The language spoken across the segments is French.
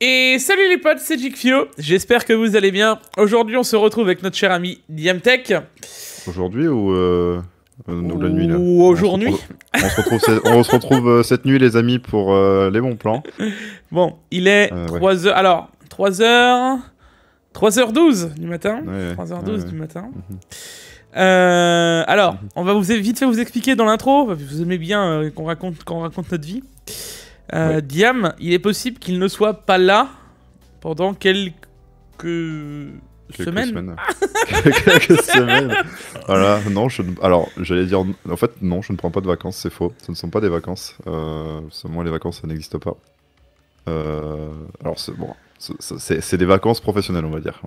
Et salut les potes, c'est Jigfio, j'espère que vous allez bien. Aujourd'hui on se retrouve avec notre cher ami Diamtech. Aujourd'hui euh, ou, la nuit là Ou aujourd'hui on, se retrouve, on se retrouve cette euh, nuit les amis pour euh, les bons plans. Bon, il est 3h... Alors, 3h... 3h12 du matin. 3h12 du matin. Mhm. alors, mhm. on va vous vite fait vous expliquer dans l'intro, vous aimez bien qu'on raconte, qu'on raconte notre vie. Euh, Diam, il est possible qu'il ne soit pas là pendant quelques, semaines. quelques semaines. Voilà, non, alors j'allais dire, en fait, non, je ne prends pas de vacances, c'est faux. Ce ne sont pas des vacances. Euh, moi, les vacances, ça n'existe pas. Euh, alors c'est bon, c'est des vacances professionnelles, on va dire.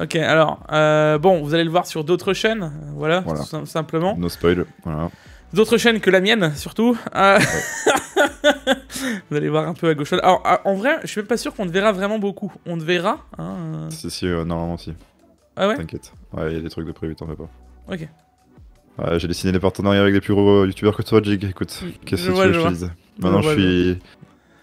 ok, alors, euh, bon, vous allez le voir sur d'autres chaînes, voilà, simplement. No spoil, voilà d'autres chaînes que la mienne, surtout. Euh, Vous allez voir un peu à gauche. Alors, ah, en vrai, je suis même pas sûr qu'on te verra vraiment beaucoup. On te verra. Hein, sûr, euh. Si, si, euh, normalement, si. Ah ouais T'inquiète. Ouais, il y a des trucs de prévu, t'en fais pas. Ok. j'ai dessiné des partenariats avec les plus gros youtubeurs que toi, Jig. Écoute, qu'est-ce que tu veux je dise Maintenant, je, je suis.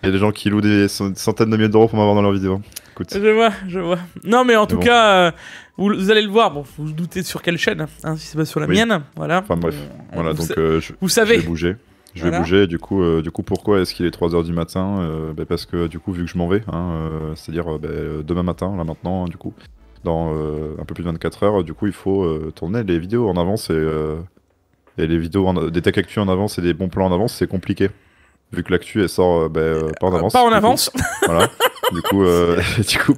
Il y a des gens qui louent des centaines de milliers d'euros pour m'avoir dans leur vidéo. Écoute. Je vois, je vois. Non, mais en tout cas, vous, allez le voir, bon, vous, vous doutez sur quelle chaîne, hein, hein si c'est pas sur la mienne, voilà. Enfin bref, voilà, donc euh, je, vous savez. Je vais bouger. Je vais bouger, du coup, euh, du coup pourquoi est-ce qu'il est 3h du matin euh, ben, Parce que du coup, vu que je m'en vais, hein, c'est-à-dire ben, demain matin, là maintenant, du coup, dans un peu plus de 24 heures, du coup, il faut tourner les vidéos en avance et, et les vidéos des tech actu en avance et des bons plans en avance, c'est compliqué. Vu que l'actu, elle sort ben, pas en avance. Pas en avance Voilà. Du coup, du coup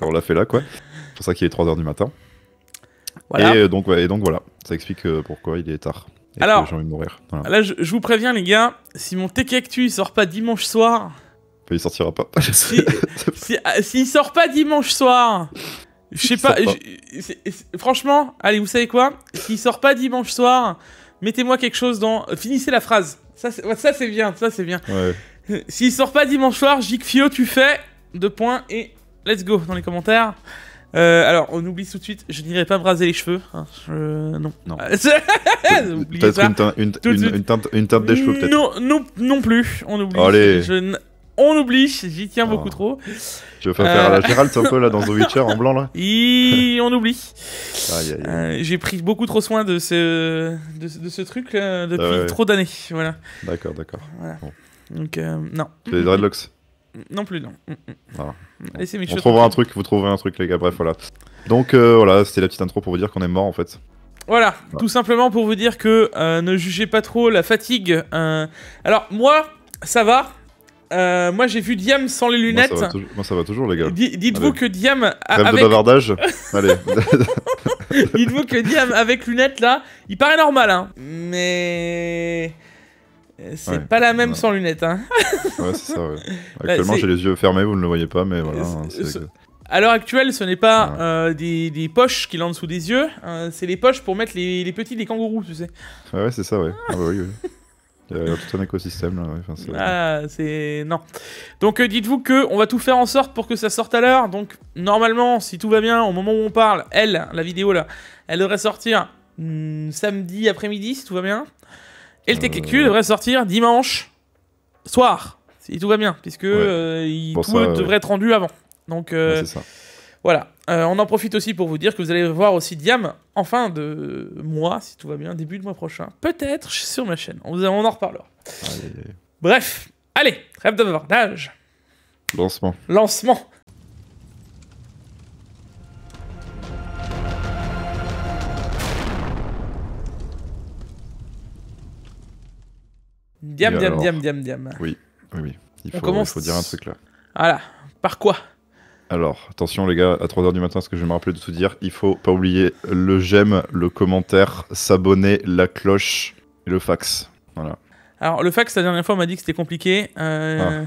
on l'a fait là, quoi. C'est pour ça qu'il est 3h du matin. Et, euh, donc, et donc voilà, ça explique euh, pourquoi il est tard. Alors, j'ai envie de mourir. Là, je, vous préviens, les gars, si mon TKQ sort pas dimanche soir. Il sortira pas. Ah, s'il si, sort pas dimanche soir. Je sais pas. franchement, allez, vous savez quoi S'il sort pas dimanche soir, mettez-moi quelque chose dans. Finissez la phrase. Ça, c'est bien. Ça, c'est bien. S'il sort pas dimanche soir, Jigfio, tu fais. Deux points et let's go dans les commentaires. Euh, alors, on oublie tout de suite, je n'irai pas me raser les cheveux. Hein, je... Non. non. peut-être une, teinte, une, une, une des cheveux, peut-être. Non, non, non plus, on oublie. Allez. Je on oublie, j'y tiens ah. beaucoup trop. Tu veux faire, faire à la euh. Gérald un peu là dans The Witcher en blanc là On oublie. Euh, j'ai pris beaucoup trop soin de ce, de, de ce truc là, euh, depuis ah trop d'années. Voilà. D'accord, d'accord. Donc, non. Des dreadlocks Non plus, non. Mm, mm. Voilà on trouvera un truc, vous trouverez un truc, les gars. Bref, voilà. Donc euh, voilà, c'était la petite intro pour vous dire qu'on est mort en fait. Voilà, tout simplement pour vous dire que euh, ne jugez pas trop la fatigue. Euh. Alors moi, ça va. moi j'ai vu Diam sans les lunettes. Moi ça va, toujours, les gars. Dites-vous que Diam avec... de bavardage. Dites-vous que Diam avec lunettes là, il paraît normal hein. Mais c'est pas la même sans lunettes. Hein. ouais, c'est ça. Ouais. Bah, Actuellement, j'ai les yeux fermés, vous ne le voyez pas, mais voilà. Hein, à l'heure actuelle, ce n'est pas euh, des, poches qu'il a en dessous des yeux, hein, c'est les poches pour mettre les, petits les kangourous, tu sais. Ouais, ouais c'est ça, ouais. Ah, bah oui, Il y a tout un écosystème là. Ah, c'est. Non. Donc euh, dites-vous que on va tout faire en sorte pour que ça sorte à l'heure. Donc normalement, si tout va bien, au moment où on parle, elle, la vidéo là, elle devrait sortir hmm, samedi après-midi si tout va bien. Et le TQQ devrait sortir dimanche soir, si tout va bien, puisque euh, il, devrait être rendu avant. Donc euh, voilà. Euh, on en profite aussi pour vous dire que vous allez voir aussi Diam en fin de mois, si tout va bien, début de mois prochain. Peut-être sur ma chaîne. On, en reparlera. Bref, allez, rêve de d'âge Lancement. Lancement. Diam, diam, diam, diam, diam. Oui, oui, oui. Il faut, dire un truc là. Voilà. Par quoi alors, attention les gars, à 3h du matin, ce que je vais me rappeler de tout dire, il faut pas oublier le j'aime, le commentaire, s'abonner, la cloche et le fax. Voilà. Alors, le fax, la dernière fois, on m'a dit que c'était compliqué. Euh... Ah.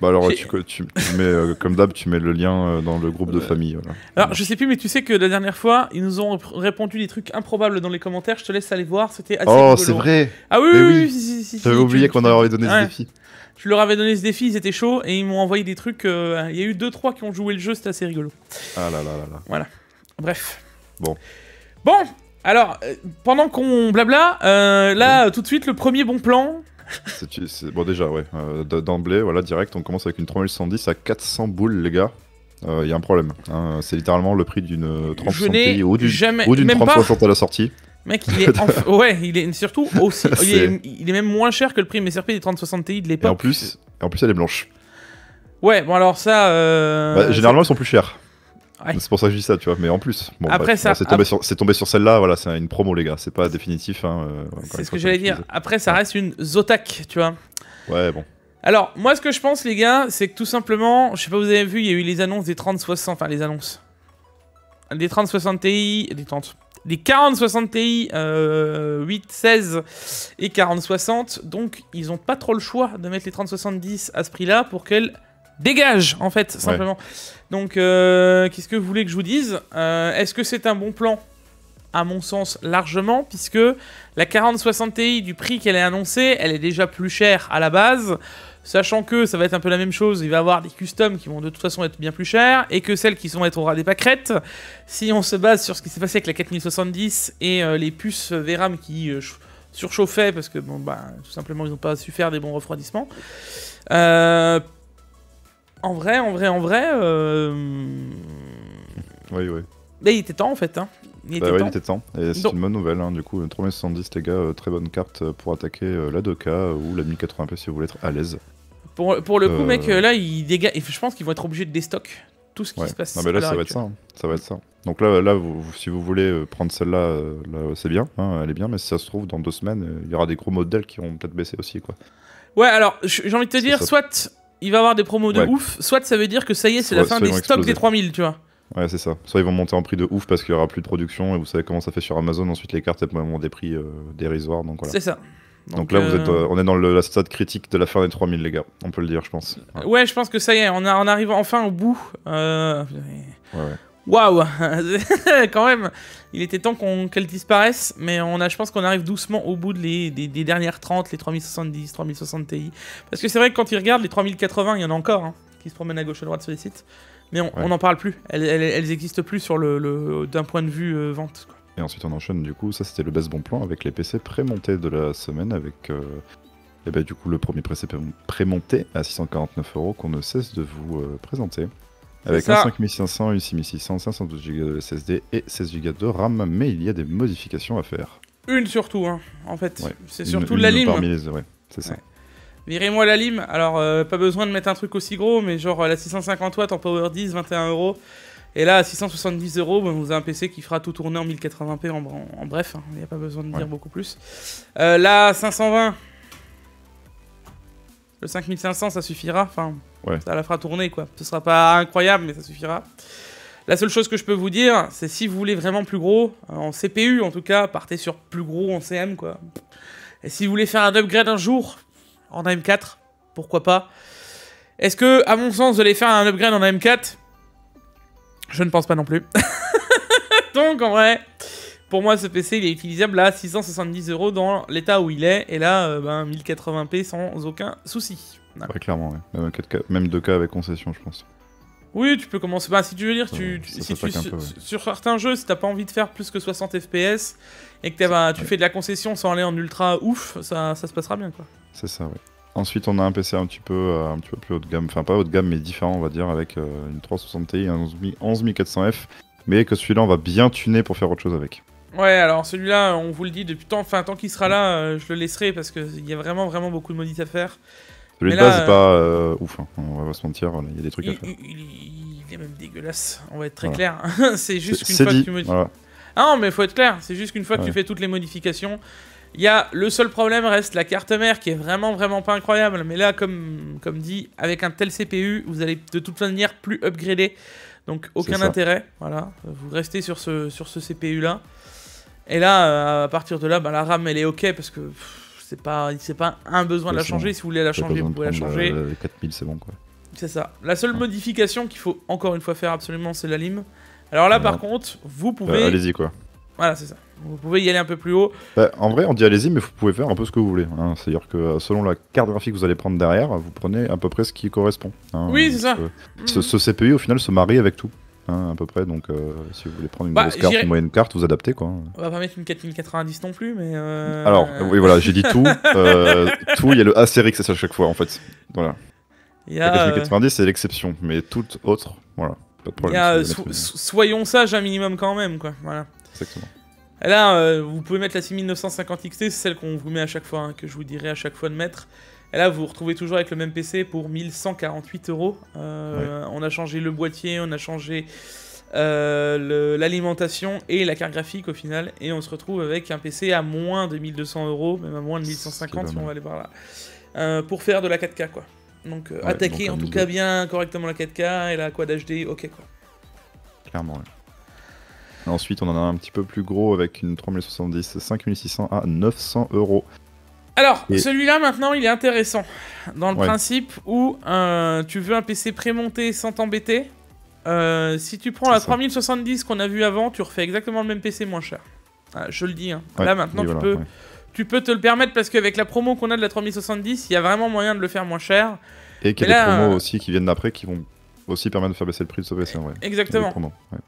Bah alors tu, tu, mets, euh, comme d'hab, tu mets le lien euh, dans le groupe de euh, famille. Alors je sais plus, mais tu sais que la dernière fois, ils nous ont répondu des trucs improbables dans les commentaires. Je te laisse aller voir, c'était assez. Oh, c'est vrai. Ah oui, oui oui, oui. Si, si, oublié qu'on leur avait donné ce défi. Tu leur avais donné ce défi, ils étaient chauds et ils m'ont envoyé des trucs. Il y a eu deux trois qui ont joué le jeu, c'était assez rigolo. Ah là là là là. Voilà. Bref. Bon. Bon. Alors, pendant qu'on blabla, là tout de suite le premier bon plan. bon, déjà, ouais. Euh, d'emblée, voilà, direct, on commence avec une 3110 à 400 boules, les gars. Il euh, y a un problème. Hein. C'est littéralement le prix d'une 3060 euh, ou d'une 3060 à la sortie. Mec, il est ouais, il est surtout aussi. Il, est... même moins cher que le prix MSRP des 3060 Ti de l'époque. en plus, en plus, elle est blanche. Ouais, bon alors ça. Bah, généralement, elles sont plus chères. C'est pour ça que je dis ça, tu vois. Mais en plus, bon, après bah, c'est tombé, sur celle-là. Voilà, c'est une promo, les gars. C'est pas définitif. Hein, euh, c'est ce que j'allais dire. Après, ça reste une Zotac, tu vois. Ouais, bon. Alors, moi, ce que je pense, les gars, c'est que tout simplement, je sais pas, vous avez vu, il y a eu les annonces des 30-60, enfin les annonces. Des 30-60 Ti, des 30, 40-60 Ti, 8, euh, 16 et 40-60. Donc, ils ont pas trop le choix de mettre les 30-70 à ce prix-là pour qu'elles dégage, en fait, simplement. Donc, euh, qu'est-ce que vous voulez que je vous dise euh, Est-ce que c'est un bon plan À mon sens, largement, puisque la 4060 Ti, du prix qu'elle est annoncée, elle est déjà plus chère à la base. Sachant que ça va être un peu la même chose, il va y avoir des customs qui vont de toute façon être bien plus chers, et que celles qui sont être au ras des pâquerettes. Si on se base sur ce qui s'est passé avec la 4070 et euh, les puces VRAM qui surchauffaient parce que bon bah, tout simplement ils n'ont pas su faire des bons refroidissements. Euh, en vrai, en vrai, en vrai. Euh, oui, oui. Mais il était temps en fait. Hein. Il, bah était temps. Et c'est une bonne nouvelle. Hein, du coup, 370, les gars, euh, très bonne carte euh, pour attaquer la 2K ou la 1080p si vous voulez être à l'aise. Pour, pour le coup, mec, là, il dégage. Et je pense qu'ils vont être obligés de déstock tout ce qui se passe. Non, mais là, ça va, être ça, ça va être ça. Donc là, là si vous voulez prendre celle-là, c'est bien. Hein, elle est bien. Mais si ça se trouve, dans deux semaines, il y aura des gros modèles qui vont peut-être baisser aussi. quoi. Ouais, alors, j'ai envie de te dire, soit il va avoir des promos de ouf. Soit ça veut dire que ça y est, c'est la fin des stocks des 3000, tu vois. Ouais, c'est ça. Soit ils vont monter en prix de ouf parce qu'il n'y aura plus de production et vous savez comment ça fait sur Amazon. Ensuite, les cartes, elles ont des prix euh, dérisoires. Donc C'est ça. Donc, là, vous euh, êtes, euh, on est dans le, la stade critique de la fin des 3000, les gars. On peut le dire, je pense. Ouais, je pense que ça y est, on, a, on arrive enfin au bout. Ouais, ouais. Waouh Quand même, il était temps qu'on qu'elle disparaisse, mais on a, je pense qu'on arrive doucement au bout de des, dernières 30, les 3070, 3060 Ti. Parce que c'est vrai que quand ils regardent, les 3080, il y en a encore hein, qui se promènent à gauche et à droite sur les sites, mais on n'en parle plus. Elles, elles, existent plus sur le, d'un point de vue euh, vente. Et ensuite on enchaîne du coup, ça c'était le best bon plan avec les PC prémontés de la semaine avec... et euh, eh ben, du coup, le premier PC prémonté à 649 euros qu'on ne cesse de vous euh, présenter. Avec un 5500, une 6600, 512 Go de SSD et 16 Go de RAM, mais il y a des modifications à faire. Une surtout, hein, en fait. c'est surtout la Parmi les... c'est ça. Virez-moi la lime. Alors, euh, pas besoin de mettre un truc aussi gros, mais genre euh, la 650 watts en Power 10, 21 euros. Et là, à 670 euros, ben, vous avez un PC qui fera tout tourner en 1080p en, bref. Hein. Il n'y a pas besoin de dire beaucoup plus. Euh, la 520, le 5500, ça suffira. Enfin, ça la fera tourner, quoi. Ce sera pas incroyable, mais ça suffira. La seule chose que je peux vous dire, c'est si vous voulez vraiment plus gros, euh, en CPU en tout cas, partez sur plus gros en CM, quoi. Et si vous voulez faire un upgrade un jour, en AM4, pourquoi pas Est-ce que, à mon sens, de les faire un upgrade en AM4 Je ne pense pas non plus. Donc, en vrai, pour moi, ce PC, il est utilisable à 670 euros dans l'état où il est, et là, 1080p euh, ben, sans aucun souci. Ouais. clairement, Même, 2K avec concession, je pense. Oui, tu peux commencer. Bah, si tu veux dire, tu, sur certains jeux, si t'as pas envie de faire plus que 60 FPS et que tu fais de la concession sans aller en ultra ouf, ça, se passera bien, quoi. C'est ça, oui. Ensuite, on a un PC un petit peu, euh, un petit peu plus haut de gamme, enfin pas haut de gamme, mais différent, on va dire, avec euh, une 360 Ti, un 11400F, mais que celui-là, on va bien tuner pour faire autre chose avec. Ouais, alors celui-là, on vous le dit depuis tant, enfin tant qu'il sera là, euh, je le laisserai parce qu'il y a vraiment, vraiment beaucoup de modifs à faire. Celui de base, c'est pas euh, ouf, hein. on va pas se mentir, il y a des trucs il, à faire. Il, est même dégueulasse, on va être très clair. c'est juste qu'une fois que tu modifies. Ah non, mais faut être clair, c'est juste qu'une fois que tu fais toutes les modifications, il y a le seul problème reste la carte mère qui est vraiment vraiment pas incroyable. Mais là, comme, comme dit, avec un tel CPU, vous allez de toute manière plus upgrader. Donc aucun intérêt. Voilà, vous restez sur ce, sur ce CPU là. Et là, euh, à partir de là, bah, la RAM elle est ok parce que. C'est pas, c'est pas un besoin de la changer. Si vous voulez la changer, vous pouvez la changer. 4000, euh, c'est bon quoi. C'est ça. La seule modification qu'il faut encore une fois faire absolument, c'est la lime. Alors là, par contre, vous euh, pouvez. allez-y quoi. Voilà, c'est ça. Vous pouvez y aller un peu plus haut. Bah, en vrai, on dit allez-y, mais vous pouvez faire un peu ce que vous voulez. Hein. C'est-à-dire que euh, selon la carte graphique que vous allez prendre derrière, vous prenez à peu près ce qui correspond. Hein. Oui, c'est ça. Ce, ce, mm. CPU, au final, se marie avec tout. Un hein, à peu près. Donc, euh, si vous voulez prendre une bah, grosse carte, une moyenne carte, vous adaptez quoi. On va pas mettre une 4090 non plus, mais. Euh, Alors, euh. oui, voilà, j'ai dit tout. tout, il y a le Astérix à chaque fois en fait. Voilà. la 4090, c'est l'exception, mais toute autre, voilà. Pas de problème. soyons sages un minimum quand même, quoi. Voilà. Exactement. Là, vous pouvez mettre la 6950 XT, c'est celle qu'on vous met à chaque fois, hein, que je vous dirai à chaque fois de mettre. Et là, vous vous retrouvez toujours avec le même PC pour 1148 euros. Euh, on a changé le boîtier, on a changé euh, l'alimentation et la carte graphique au final. Et on se retrouve avec un PC à moins de 1200 euros, même à moins de 1150 si on va aller par là, euh, pour faire de la 4K quoi. Donc attaquer en tout cas bien correctement la 4K et la Quad HD, ok quoi. Clairement, ouais. Ensuite, on en a un petit peu plus gros avec une 3070 5600 à 900 euros. Alors, celui-là maintenant, il est intéressant. Dans le principe où euh, tu veux un PC prémonté sans t'embêter. Euh, si tu prends la 3070 qu'on a vu avant, tu refais exactement le même PC moins cher. Ah, je le dis. Hein. Là maintenant, tu, peux, tu peux te le permettre parce qu'avec la promo qu'on a de la 3070, il y a vraiment moyen de le faire moins cher. Et qu'il y a des promos euh, aussi qui viennent d'après qui vont aussi permet de faire baisser le prix de ce PC. Exactement.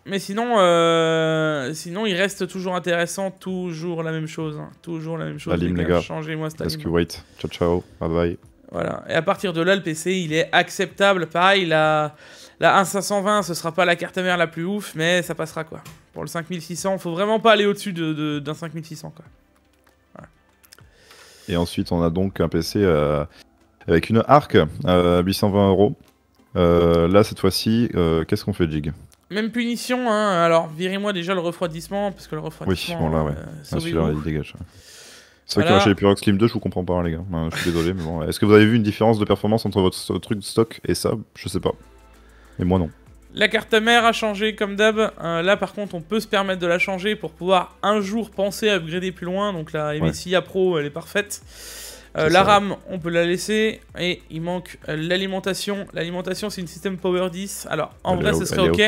Mais sinon, euh, sinon, il reste toujours intéressant, toujours la même chose. Hein. Toujours la même chose. les gars. Changez-moi wait. Ciao, ciao. Bye bye. Voilà. Et à partir de là, le PC, il est acceptable. Pareil, la, la 1520, ce sera pas la carte mère la plus ouf, mais ça passera quoi. Pour le 5600, faut vraiment pas aller au-dessus d'un de, 5600 Et ensuite, on a donc un PC euh, avec une ARC à euh, 820 euros. Euh, là, cette fois-ci, euh, qu'est-ce qu'on fait, Jig Même punition, hein. alors virez-moi déjà le refroidissement, parce que le refroidissement. Oui, bon, là, ouais. Euh, celui-là, il dégage. C'est vrai que chez les Slim 2, je vous comprends pas, hein, les gars. Je suis désolé, mais bon. Est-ce que vous avez vu une différence de performance entre votre truc de stock et ça Je sais pas. Et moi, non. La carte mère a changé, comme d'hab. là, par contre, on peut se permettre de la changer pour pouvoir un jour penser à upgrader plus loin. Donc, la MSI A Pro, elle est parfaite. Euh, la RAM, on peut la laisser. Et il manque euh, l'alimentation. L'alimentation, c'est une système Power 10. Alors, en vrai, ce serait OK.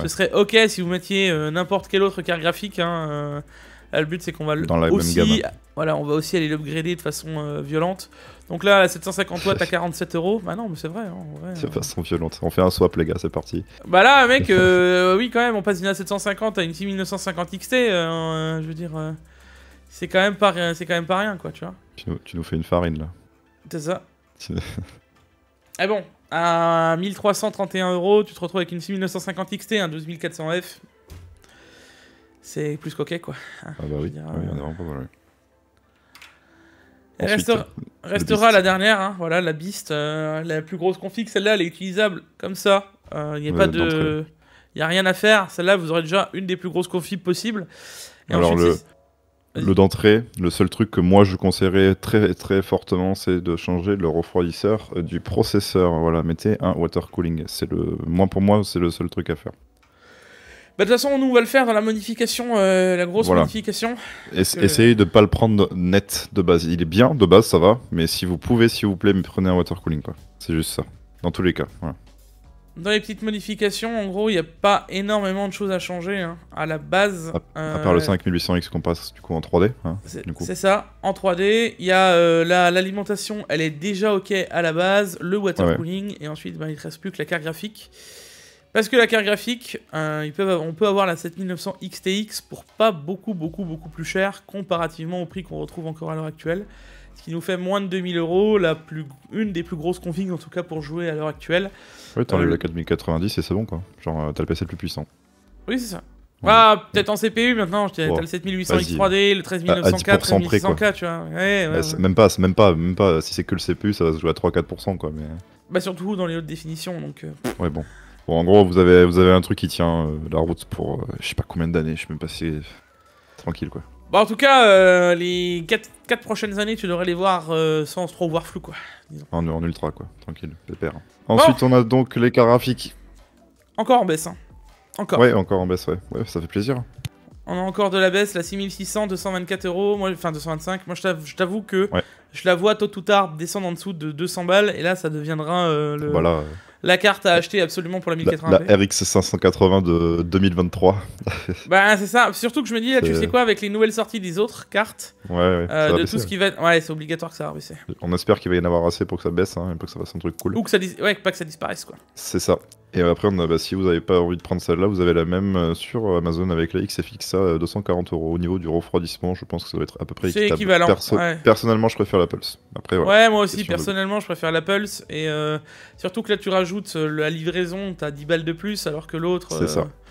Ce serait OK si vous mettiez euh, n'importe quelle autre carte graphique. Hein, le but, c'est qu'on va aussi, Voilà, on va aussi aller l'upgrader de façon violente. Donc là, la 750 watts à 47 euros. Bah non, mais c'est vrai. Hein, c'est façon hein. violente. On fait un swap, les gars, c'est parti. Bah là, mec, oui, quand même, on passe d'une A750 à une 6950 XT. je veux dire. C'est quand même pas, c'est quand même pas rien, quoi, tu vois. Tu nous, fais une farine, là. C'est ça. Eh bon, à 1331 euros, tu te retrouves avec une 6950 XT, un 12400F. C'est plus coquet, quoi. ah hein, bah oui, ah euh, on est vraiment pas mal. restera, la, dernière, hein, voilà, la Beast, euh, la plus grosse config, celle-là, elle est utilisable comme ça. Il euh, n'y a pas de... a rien à faire, celle-là, vous aurez déjà une des plus grosses configs possibles. Alors le le d'entrée, le seul truc que moi je conseillerais très très fortement, c'est de changer le refroidisseur euh, du processeur. Voilà, mettez un water cooling. C'est le, pour moi, c'est le seul truc à faire. Bah, de toute façon, nous, on va le faire dans la modification, euh, la grosse modification. Essayez de ne pas le prendre net de base. Il est bien de base, ça va, mais si vous pouvez, s'il vous plaît, prenez un water cooling. C'est juste ça, dans tous les cas. Voilà. Dans les petites modifications, en gros, il n'y a pas énormément de choses à changer. Hein, à la base. À, part le 5800X euh, qu'on passe du coup en 3D. Hein, c'est ça, en 3D. Il y a euh, l'alimentation, elle est déjà OK à la base, le water cooling, et ensuite, ben, il ne reste plus que la carte graphique. Parce que la carte graphique, euh, on peut avoir la 7900 XTX pour pas beaucoup, beaucoup, beaucoup plus cher comparativement au prix qu'on retrouve encore à l'heure actuelle ce qui nous fait moins de 2000 euros, la plus, une des plus grosses configs en tout cas pour jouer à l'heure actuelle. Oui, t'enlèves euh, la 4090 et c'est bon quoi. Genre, euh, t'as le PC le plus puissant. Oui, c'est ça. Ah, peut-être en CPU maintenant, t'as le 7800 X3D, le 13904, le 3600 k tu vois. Ouais, ouais, même pas, même pas, même pas, si c'est que le CPU, ça va se jouer à 3-4% quoi. Mais... Bah surtout dans les hautes définitions, donc... Euh, ouais, bon. Bon, en gros, vous avez, vous avez un truc qui tient la route pour je sais pas combien d'années, je sais même pas si. Tranquille quoi. Bon, bah, en tout cas, les 4 prochaines années, tu devrais les voir euh, sans trop voir flou, quoi. En, en, ultra, quoi. Tranquille, pépère. Ensuite, on a donc les graphiques. Encore en baisse, hein. Encore. Ouais, encore en baisse, ouais. ça fait plaisir. On a encore de la baisse, la 6600, 224 euros, moi, enfin 225. Moi, je t'avoue que je la vois tôt ou tard descendre en dessous de 200 balles, et là, ça deviendra euh, le... Voilà. Bah la carte à acheter absolument pour la 1080 La, RX 580 de 2023. bah c'est ça, surtout que je me dis, tu sais quoi, avec les nouvelles sorties des autres cartes, ouais, euh, de tout ce qui va... Ouais, c'est obligatoire que ça va On espère qu'il va y en avoir assez pour que ça baisse, hein, et pour que ça fasse un truc cool. Ou que ça... Ouais, pas que ça disparaisse, quoi. C'est ça. Et après, bah, si vous n'avez pas envie de prendre celle-là, vous avez la même euh, sur Amazon avec la XFXA, 240 euh, euros. Au niveau du refroidissement, je pense que ça doit être à peu près équivalent. Personnellement, je préfère la Pulse. Après, ouais, moi aussi, personnellement, je préfère la Pulse. Et euh, surtout que là, tu rajoutes la livraison, tu as 10 balles de plus, alors que l'autre. C'est ça. Ah,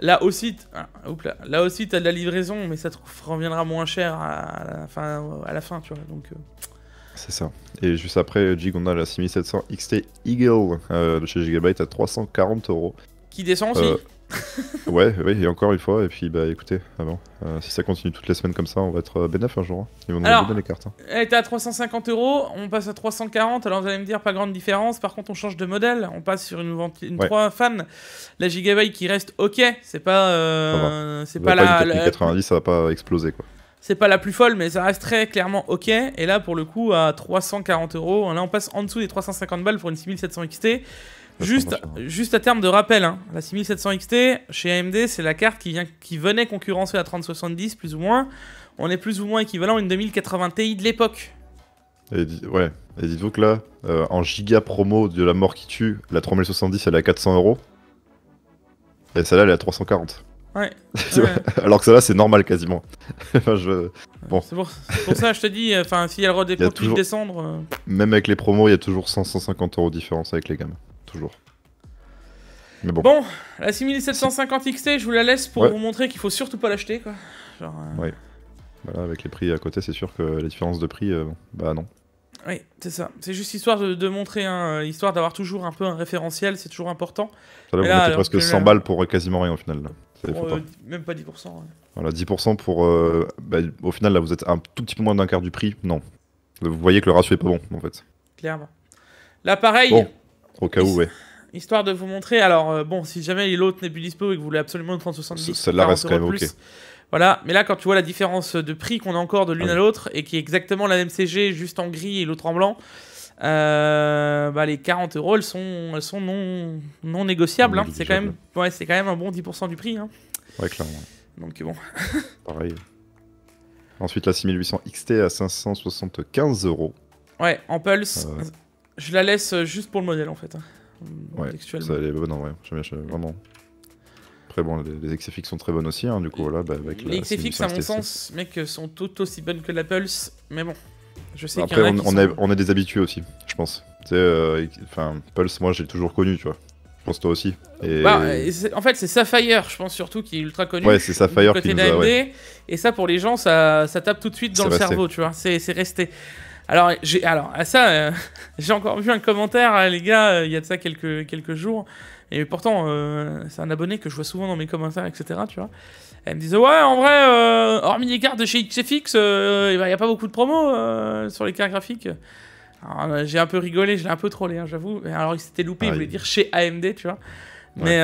là aussi, t'as là. aussi, tu as de la livraison, mais ça te reviendra moins cher à la fin. À la fin tu vois. Donc c'est ça. Et juste après, Jig, on a la 6700 XT Eagle euh, de chez Gigabyte à 340 euros. Qui descend aussi euh, ouais, ouais, et encore une fois, et puis bah écoutez, bon, euh, si ça continue toutes les semaines comme ça, on va être B9 un jour. Ils vont nous donner les cartes. Hein. Elle était à 350 euros, on passe à 340, alors vous allez me dire pas grande différence, par contre on change de modèle, on passe sur une, une 3 fan, la Gigabyte qui reste ok, c'est pas, euh, c'est pas, pas la... 90, ça va pas exploser quoi. C'est pas la plus folle, mais ça reste très clairement ok. Et là, pour le coup, à 340 euros, là, on passe en dessous des 350 balles pour une 6700 XT. Juste, juste à terme de rappel, hein. la 6700 XT chez AMD, c'est la carte qui, vient, qui venait concurrencer la 3070, plus ou moins. On est plus ou moins équivalent à une 2080 Ti de l'époque. ouais, et dites-vous que là, euh, en giga promo de la mort qui tue, la 3070 elle est à 400 euros. Et celle-là elle est à 340. Alors que ça là c'est normal quasiment. C'est pour... ça, je te dis, euh, enfin, si elle euh. Même avec les promos, il y a toujours 150 euros de différence avec les gammes. Toujours. Mais bon. bon. la 6750 XT, je vous la laisse pour vous montrer qu'il faut surtout pas l'acheter. quoi. Euh. avec les prix à côté, c'est sûr que Les différences de prix, bah non. Oui, c'est ça. C'est juste histoire de, montrer, hein, histoire d'avoir toujours un peu un référentiel, c'est toujours important. Ça là, vous presque 100 balles pour quasiment rien au final. Là. Euh, même pas 10%. Hein. Voilà, 10% pour. Euh, bah, au final, là, vous êtes un tout petit peu moins d'un quart du prix. Non. Vous voyez que le ratio est pas bon, en fait. Clairement. Là, pareil. au cas où, ouais. Histoire de vous montrer. Alors, euh, bon, si jamais l'autre n'est plus dispo et que vous voulez absolument une 3070, celle-là reste quand même OK. Voilà, mais là quand tu vois la différence de prix qu'on a encore de l'une ah à l'autre et qui est exactement la même CG juste en gris et l'autre en blanc, euh, bah les 40 euros, elles sont, sont non, non négociables. hein. C'est quand, même, ouais, quand même un bon 10% du prix. Hein. Ouais, clairement. Donc bon. Pareil. Ensuite, la 6800 XT à 575 euros. Ouais, en pulse. Euh. Je la laisse juste pour le modèle en fait. Hein, ouais, ça, elle est bonne en vrai. bien, vraiment. Après, bon, les, les, XFX sont très bonnes aussi, hein, du coup, voilà. Bah, avec les la XFX, à mon sens, mec, sont tout aussi bonnes que la Pulse, mais bon, sais Après, on, est, des habitués aussi, je pense. Euh, enfin, Pulse, moi, j'ai toujours connu, tu vois. Je pense toi aussi. Bah, en fait, c'est Sapphire, je pense surtout, qui est ultra connu. Ouais, c'est Sapphire qui Et ça, pour les gens, ça, ça tape tout de suite dans le cerveau, tu vois. C'est resté. Alors, j'ai, alors à ça, euh, j'ai encore vu un commentaire, hein, les gars, euh, il y a de ça quelques, quelques jours. Et pourtant, c'est un abonné que je vois souvent dans mes commentaires, etc. Tu vois. Elle me disait, ouais, en vrai, euh, hormis les cartes de chez XFX, euh, il y n'y a pas beaucoup de promos euh, sur les cartes graphiques. Euh, j'ai un peu rigolé, je l'ai un peu trollé, hein, j'avoue. Alors, il s'était loupé, il ah voulait dire chez AMD, tu vois. Mais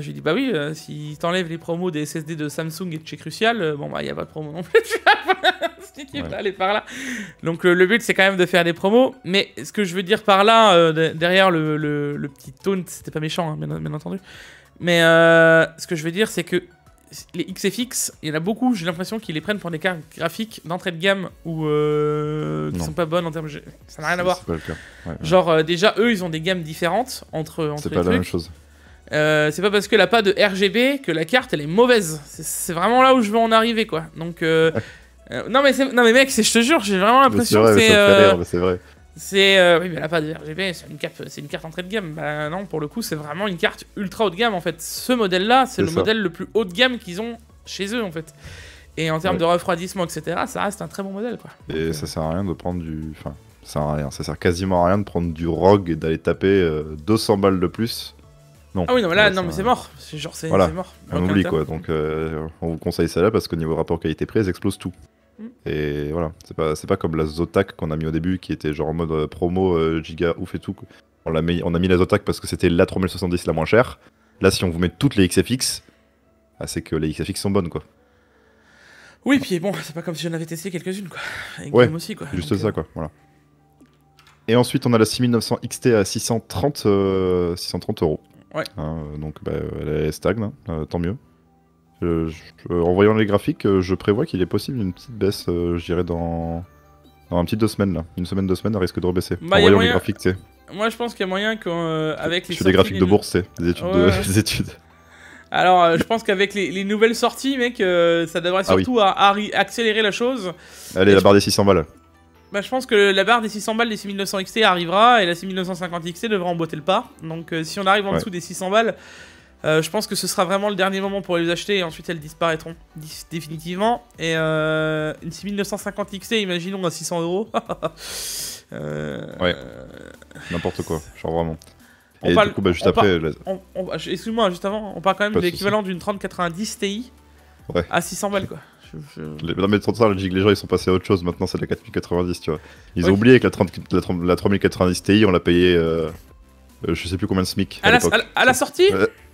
je lui dit, bah oui, si t'enlèves les promos des SSD de Samsung et de chez Crucial, bon, bah, il n'y a pas de promo non plus, tu vois. ouais. aller par là. Donc, le but, c'est quand même de faire des promos. Mais ce que je veux dire par là, derrière le, le, petit taunt, c'était pas méchant, hein, bien, entendu. Mais ce que je veux dire, c'est que les XFX, il y en a beaucoup, j'ai l'impression qu'ils les prennent pour des cartes graphiques d'entrée de gamme ou euh, qui sont pas bonnes en termes de... Ça n'a rien à voir. Genre, euh, déjà, eux, ils ont des gammes différentes entre, entre C'est pas la même chose. Euh, c'est pas parce qu'elle a pas de RGB que la carte elle est mauvaise. C'est vraiment là où je veux en arriver quoi. Donc non mais non mais mec, je te jure, j'ai vraiment l'impression que c'est. C'est vrai. C'est. Euh, oui, mais elle pas de RGB, c'est une carte, c'est une carte entrée de gamme. Bah non, pour le coup, c'est vraiment une carte ultra haut de gamme en fait. Ce modèle-là, c'est le modèle le plus haut de gamme qu'ils ont chez eux en fait. Et en termes de refroidissement, etc., ça reste un très bon modèle quoi. Et ça euh, sert à rien de prendre du. Enfin, ça sert à rien. Ça sert quasiment à rien de prendre du Rogue et d'aller taper 200 euh, balles de plus. Non. Ah oui, non, mais là, non, mais c'est mort. Genre, c'est voilà. mort. On oublie quoi. Donc, on vous conseille celle là parce qu'au niveau rapport qualité-prix, elles explosent tout. Et voilà, c'est pas, pas comme la Zotac qu'on a mis au début, qui était genre en mode euh, promo euh, giga ouf et tout. On, on a mis la Zotac parce que c'était la 3070 la moins chère. Là, si on vous met toutes les XFX, ah, c'est que les XFX sont bonnes quoi. Oui, puis bon, c'est pas comme si j'en avais testé quelques-unes quoi. ouais, aussi, Juste ça euh, quoi, voilà. Et ensuite, on a la 6900 XT à 630, 630 euros. Ouais. Hein, donc, bah, elle est stagne, hein. tant mieux. Euh, euh, en voyant les graphiques, euh, je prévois qu'il est possible une petite baisse, je dirais, dans, un petit deux semaines là. Une semaine, deux semaines, risque de rebaisser. Bah, en voyant les graphiques, tu Moi, je pense qu'il y a moyen qu'avec les. Je des graphiques de bourse, c'est des études. des études. Alors, je pense qu'avec les, nouvelles sorties, mec, ça devrait ah surtout à, accélérer la chose. Allez, la barre des 600 balles. Bah, je pense que la barre des 600 balles des 6900 XT arrivera et la 6950 XT devra emboîter le pas. Donc, si on arrive en dessous des 600 balles, euh, je pense que ce sera vraiment le dernier moment pour les acheter et ensuite elles disparaîtront définitivement. Et euh, une 6950 XT, imaginons à 600 euros. Euh, ouais, n'importe quoi, genre vraiment. et du coup, bah, juste après. Bah, excuse-moi, juste avant, on parle quand même de l'équivalent d'une 3090 Ti à 600 balles quoi. Je... Les, non mais les gens ils sont passés à autre chose, maintenant c'est la 4090 tu vois. Ils ont oublié que la, 30, 3090 Ti on l'a payé je sais plus combien de SMIC. À, la, sortie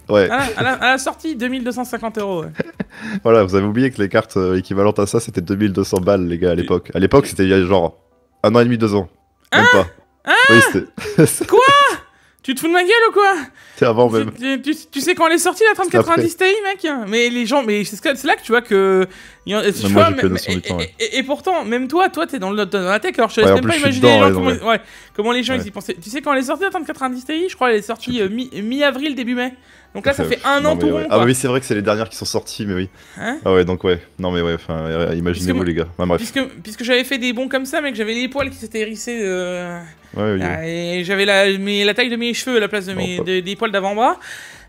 Ouais. À, la, sortie, 2250 euros. voilà, vous avez oublié que les cartes euh, équivalentes à ça, c'était 2200 balles, les gars, à l'époque. À l'époque, c'était il y genre un an et demi, deux ans. Même hein pas. Hein Quoi Tu te fous de ma gueule ou quoi C'est avant même. Tu, sais quand elle est sortie, la 3090 Ti, mec Mais les gens, mais c'est là que tu vois que. tu vois, moi, et, pourtant, même toi, toi, t'es dans, dans la tech, alors je te laisse même pas imaginer comment, ouais. comment, les gens ils y pensaient. Tu sais quand elle est sortie, la 3090 Ti Je crois elle est sortie euh, mi-avril, début mai. Donc là, ça fait un an tout Ah oui, c'est vrai que c'est les dernières qui sont sorties, mais oui. Hein ah ouais, donc ouais. Non mais ouais, enfin, euh, imaginez-vous les gars. Puisque, puisque j'avais fait des bons comme ça, mec, j'avais les poils qui s'étaient hérissés. Ouais, ah, Et j'avais la, la taille de mes cheveux à la place de mes, des poils d'avant-bras.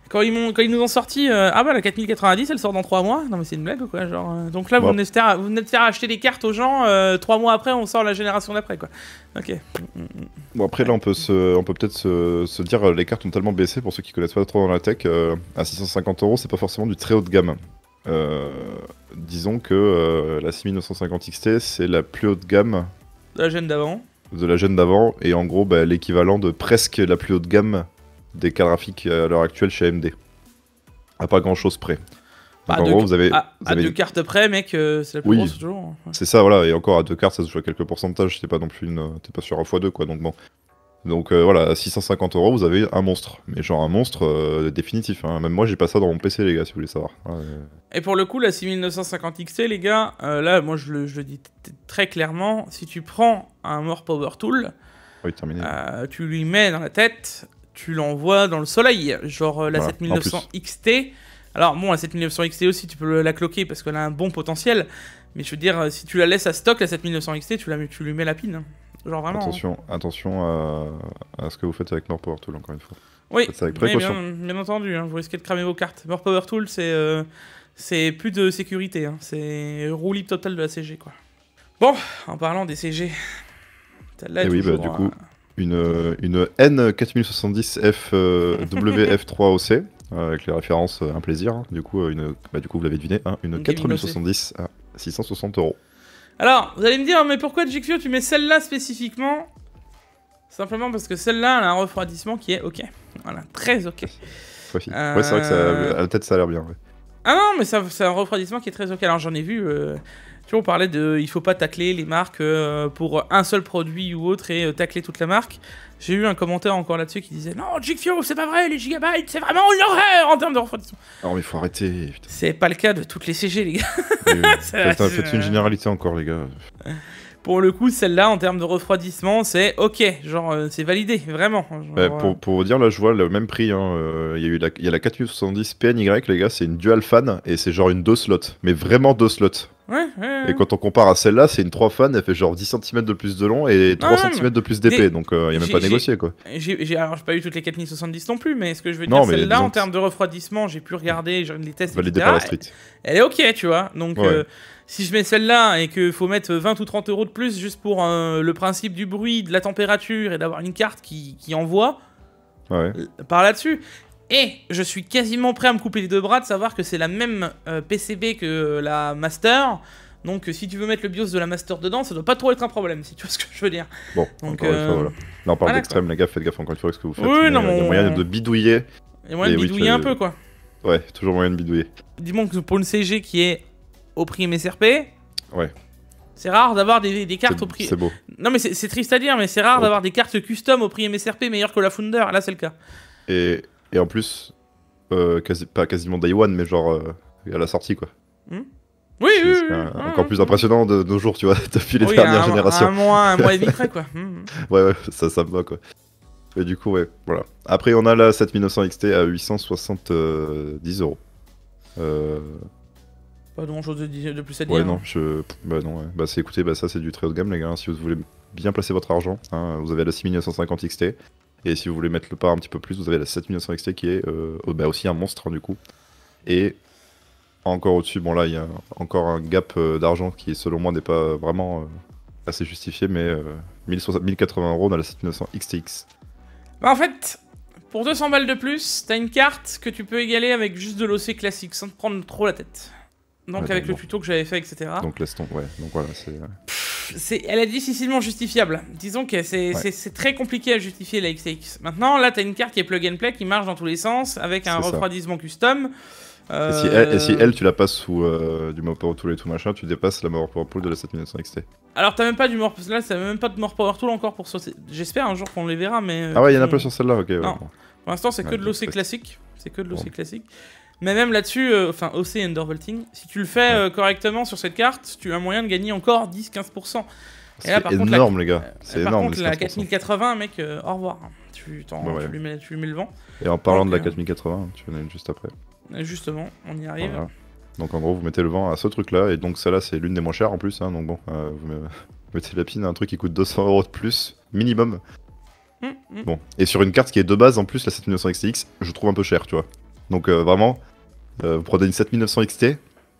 Quand ils, nous ont sorti, euh, ah bah la 4090 elle sort dans 3 mois. Non mais c'est une blague ou quoi genre, euh. Donc là vous, venez vous de faire acheter des cartes aux gens, 3 euh, mois après on sort la génération d'après quoi. Ok. Bon après là on peut, se, on peut peut-être se, dire les cartes ont tellement baissé pour ceux qui connaissent pas trop dans la tech, à 650 euros c'est pas forcément du très haut de gamme. disons que la 6950 XT c'est la plus haute gamme. De la jeune d'avant. De la jeune d'avant et en gros bah, l'équivalent de presque la plus haute gamme des cas graphiques euh, à l'heure actuelle chez AMD. À pas grand chose près. Bah, gros, vous avez, à, deux cartes près, mec, euh, c'est la plus grosse toujours. Hein, c'est ça, voilà. Et encore à deux cartes, ça se joue à quelques pourcentages. C'est pas non plus une. Euh, t'es pas sur à x 2 quoi. Donc bon. Donc voilà, à 650 euros, vous avez un monstre. Mais genre un monstre définitif. Hein. Même moi, j'ai pas ça dans mon PC, les gars, si vous voulez savoir. Ah, et pour le coup, la 6950 XT, les gars, là, moi, je le, je dis très clairement. Si tu prends un mort Power Tool, oui, terminé. tu lui mets dans la tête, tu l'envoies dans le soleil, genre euh, la 7900 XT. Alors bon, la 7900 XT aussi, tu peux la cloquer parce qu'elle a un bon potentiel. Mais je veux dire, euh, si tu la laisses à stock, la 7900 XT, tu, la, tu lui mets la pine. Hein. Genre vraiment. Hein. Attention, attention euh, à, ce que vous faites avec Nord Power Tool, encore une fois. Oui, Bien, entendu, hein, vous risquez de cramer vos cartes. More Power Tool, c'est plus de sécurité. C'est roulis total de la CG, quoi. Bon, en parlant des CG, eh oui, bah, du coup une, une n 4070 wf 3 oc avec les références, euh, un plaisir. Hein. Du coup, euh, une, bah, du coup vous l'avez deviné, hein, une, 4070 à 660 euros. Alors, vous allez me dire, mais pourquoi Jigfio tu mets celle-là spécifiquement Simplement parce que celle-là, elle a un refroidissement qui est ok. Voilà, très ok. Ouais, c'est vrai que ça, euh. à ça a l'air bien. Ah non, mais ça, c'est un refroidissement qui est très ok. Alors, j'en ai vu. Tu vois, on parlait de il faut pas tacler les marques euh, pour un seul produit ou autre et euh, tacler toute la marque. J'ai eu un commentaire encore là-dessus qui disait Non, Jigfio, c'est pas vrai, les gigabytes, c'est vraiment une horreur en termes de refroidissement. Non, mais faut arrêter. C'est pas le cas de toutes les CG, les gars. Faites une euh, généralité encore, les gars. Pour le coup, celle-là, en termes de refroidissement, c'est ok, genre c'est validé, vraiment. Bah, pour, vous dire, là, je vois le même prix. Hein, il y, a la, y a la 470 PNY, les gars, c'est une dual fan et c'est genre une deux slots, mais vraiment deux slots. Et quand on compare à celle-là, c'est une 3 fan, elle fait genre 10 cm de plus de long et 3 cm de plus d'épée, donc il euh, n'y a même pas négocié quoi. J'ai pas eu toutes les 4070 non plus, mais ce que je veux dire, celle-là en termes de refroidissement, j'ai pu regarder genre, les tests. Bah, elle, est ok, tu vois. Donc euh, si je mets celle-là et qu'il faut mettre 20 ou 30 euros de plus juste pour euh, le principe du bruit, de la température et d'avoir une carte qui, envoie. Par là-dessus. Et je suis quasiment prêt à me couper les deux bras de savoir que c'est la même euh, PCB que euh, la Master. Donc euh, si tu veux mettre le BIOS de la Master dedans, ça doit pas trop être un problème, si tu vois ce que je veux dire. Bon, donc, encore une fois, Là, on parle d'extrême, les gars, faites gaffe encore une fois avec ce que vous faites. Oui, non, mais il y a moyen de bidouiller. Il y a moyen de bidouiller un peu, quoi. Ouais, toujours moyen de bidouiller. Dis-moi que pour une CG qui est au prix MSRP... Ouais. C'est rare d'avoir des, cartes au prix... C'est beau. Non, mais c'est triste à dire, mais c'est rare oh. d'avoir des cartes custom au prix MSRP meilleures que la Founder. Là, c'est le cas. Et et en plus, euh, pas quasiment day one, mais genre euh, à la sortie, quoi. Hmm. oui, oui, Encore plus impressionnant de, nos jours, tu vois, depuis les dernières générations. Un mois, un mois et quoi. Hmm, hmm. ouais, ouais, ça, ça me va, quoi. Et du coup, ouais, voilà. Après, on a la 7900 XT à 870 euros. Euh. Pas de grand chose de, plus à dire. Ouais, non, hein. bah, non bah écoutez, bah, ça c'est du très haut de gamme, les gars. Hein. Si vous voulez bien placer votre argent, hein, vous avez la 6950 XT. Et si vous voulez mettre le pas un petit peu plus, vous avez la 7900 XT qui est euh, oh, bah, aussi un monstre hein, du coup. Et encore au-dessus, bon là il y a encore un gap euh, d'argent qui selon moi n'est pas vraiment euh, assez justifié, mais 1080 euros dans la 7900 XTX. Bah en fait, pour 200 balles de plus, t'as une carte que tu peux égaler avec juste de l'OC classique sans te prendre trop la tête. Donc avec le tuto que j'avais fait, etc. Donc laisse tomber, donc voilà, c'est elle est difficilement justifiable. Disons que c'est très compliqué à justifier la XTX. Maintenant, là, t'as une carte qui est plug and play, qui marche dans tous les sens, avec un refroidissement custom. Euh, et, si elle, tu la passes sous euh, du mort power tool et tout machin, tu dépasses la mort power tool de la 7900 XT. Alors t'as même pas du mort là, t'as même pas de mort power tool encore pour ça, J'espère un jour qu'on les verra, mais. Euh, ah ouais, il y en a plein sur celle-là, ok. Pour l'instant, c'est que, de l'OC classique. C'est que de l'OC classique. Mais même là-dessus, euh, enfin OC Undervolting, si tu le fais euh, correctement sur cette carte, tu as moyen de gagner encore 10-15%. C'est énorme, les gars. Euh, c'est énorme. Contre, la 4080, mec, au revoir. Bah tu, lui mets, le vent. Et en parlant de la 4080, tu en as une juste après. Justement, on y arrive. Donc en gros, vous mettez le vent à ce truc-là, et donc celle-là, c'est l'une des moins chères en plus. Hein. donc bon, vous mettez la pine à un truc qui coûte 200 euros de plus, minimum. Hum, hum. Bon, et sur une carte qui est de base en plus, la 7900 XTX, je trouve un peu cher, tu vois. Donc vraiment, euh, vous prenez une 7900 XT,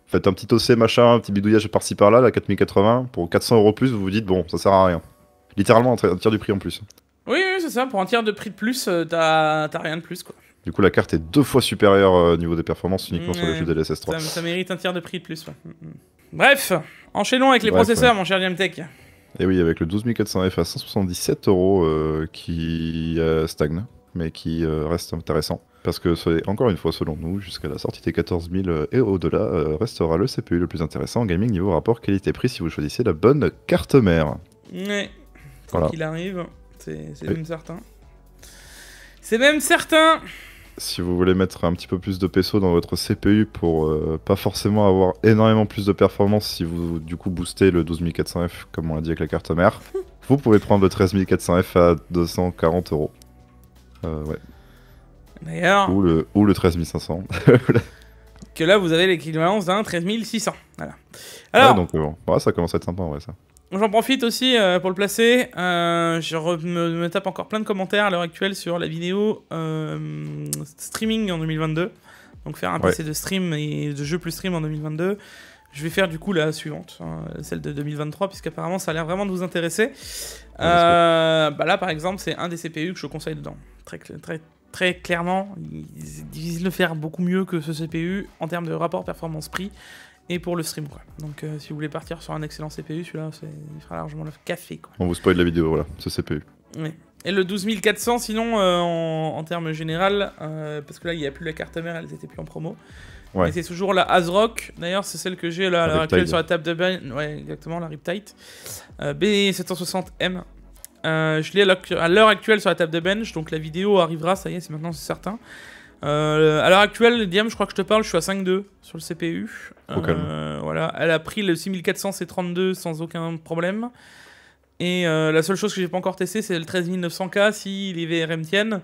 faites un petit OC machin, un petit bidouillage par-ci par-là, la 4080, pour 400 euros plus, vous vous dites bon, ça sert à rien. Littéralement un tiers du prix en plus. Oui, c'est ça, pour un tiers de prix de plus, euh, t'as rien de plus quoi. Du coup, la carte est deux fois supérieure euh, au niveau des performances uniquement sur le mmh, jeu de 3 Ça, mérite un tiers de prix de plus. Mmh, mmh. Bref, enchaînons avec les processeurs, mon cher Tech. Et oui, avec le 12400F à 177 euros qui stagne, mais qui reste intéressant. Parce que, encore une fois, selon nous, jusqu'à la sortie des 14 000 euh, et au-delà, euh, restera le CPU le plus intéressant en gaming niveau rapport qualité-prix si vous choisissez la bonne carte mère. Ouais, quand qu'il arrive, c'est même certain. C'est même certain si vous voulez mettre un petit peu plus de peso dans votre CPU pour euh, pas forcément avoir énormément plus de performance si vous du coup boostez le 12400F comme on l'a dit avec la carte mère, vous pouvez prendre le 13400F à 240 euros. ouais. D'ailleurs. Ou le, ou le 13500. que là, vous avez l'équivalence d'un 13600. Voilà. Alors. donc, euh, bon. ça commence à être sympa en vrai, ça. J'en profite aussi euh, pour le placer. Euh, je me, tape encore plein de commentaires à l'heure actuelle sur la vidéo streaming en 2022. Donc faire un PC de stream et de jeu plus stream en 2022. Je vais faire du coup la suivante, hein, celle de 2023, puisqu'apparemment ça a l'air vraiment de vous intéresser. bah là par exemple, c'est un des CPU que je conseille dedans. Très, très, clairement, ils disent le faire beaucoup mieux que ce CPU en termes de rapport performance-prix et pour le stream. Donc euh, si vous voulez partir sur un excellent CPU, celui-là, il fera largement le café. On vous spoil la vidéo, voilà, ce CPU. Et le 12400, sinon, euh, en, termes général, euh, parce que là, il n'y a plus la carte mère, elle était plus en promo. Ouais. c'est toujours la ASRock. D'ailleurs, c'est celle que j'ai là actuelle sur la table de bain. Ouais, exactement, la Riptide. B760M euh, je l'ai à l'heure actuelle sur la table de bench, donc la vidéo arrivera, ça y est, c'est maintenant, c'est certain. Euh, à l'heure actuelle, Diam, je crois que je te parle, je suis à 5.2 sur le CPU. Euh, voilà, elle a pris le 6400 C32 sans aucun problème. Et la seule chose que j'ai pas encore testé, c'est le 13900K si les VRM tiennent.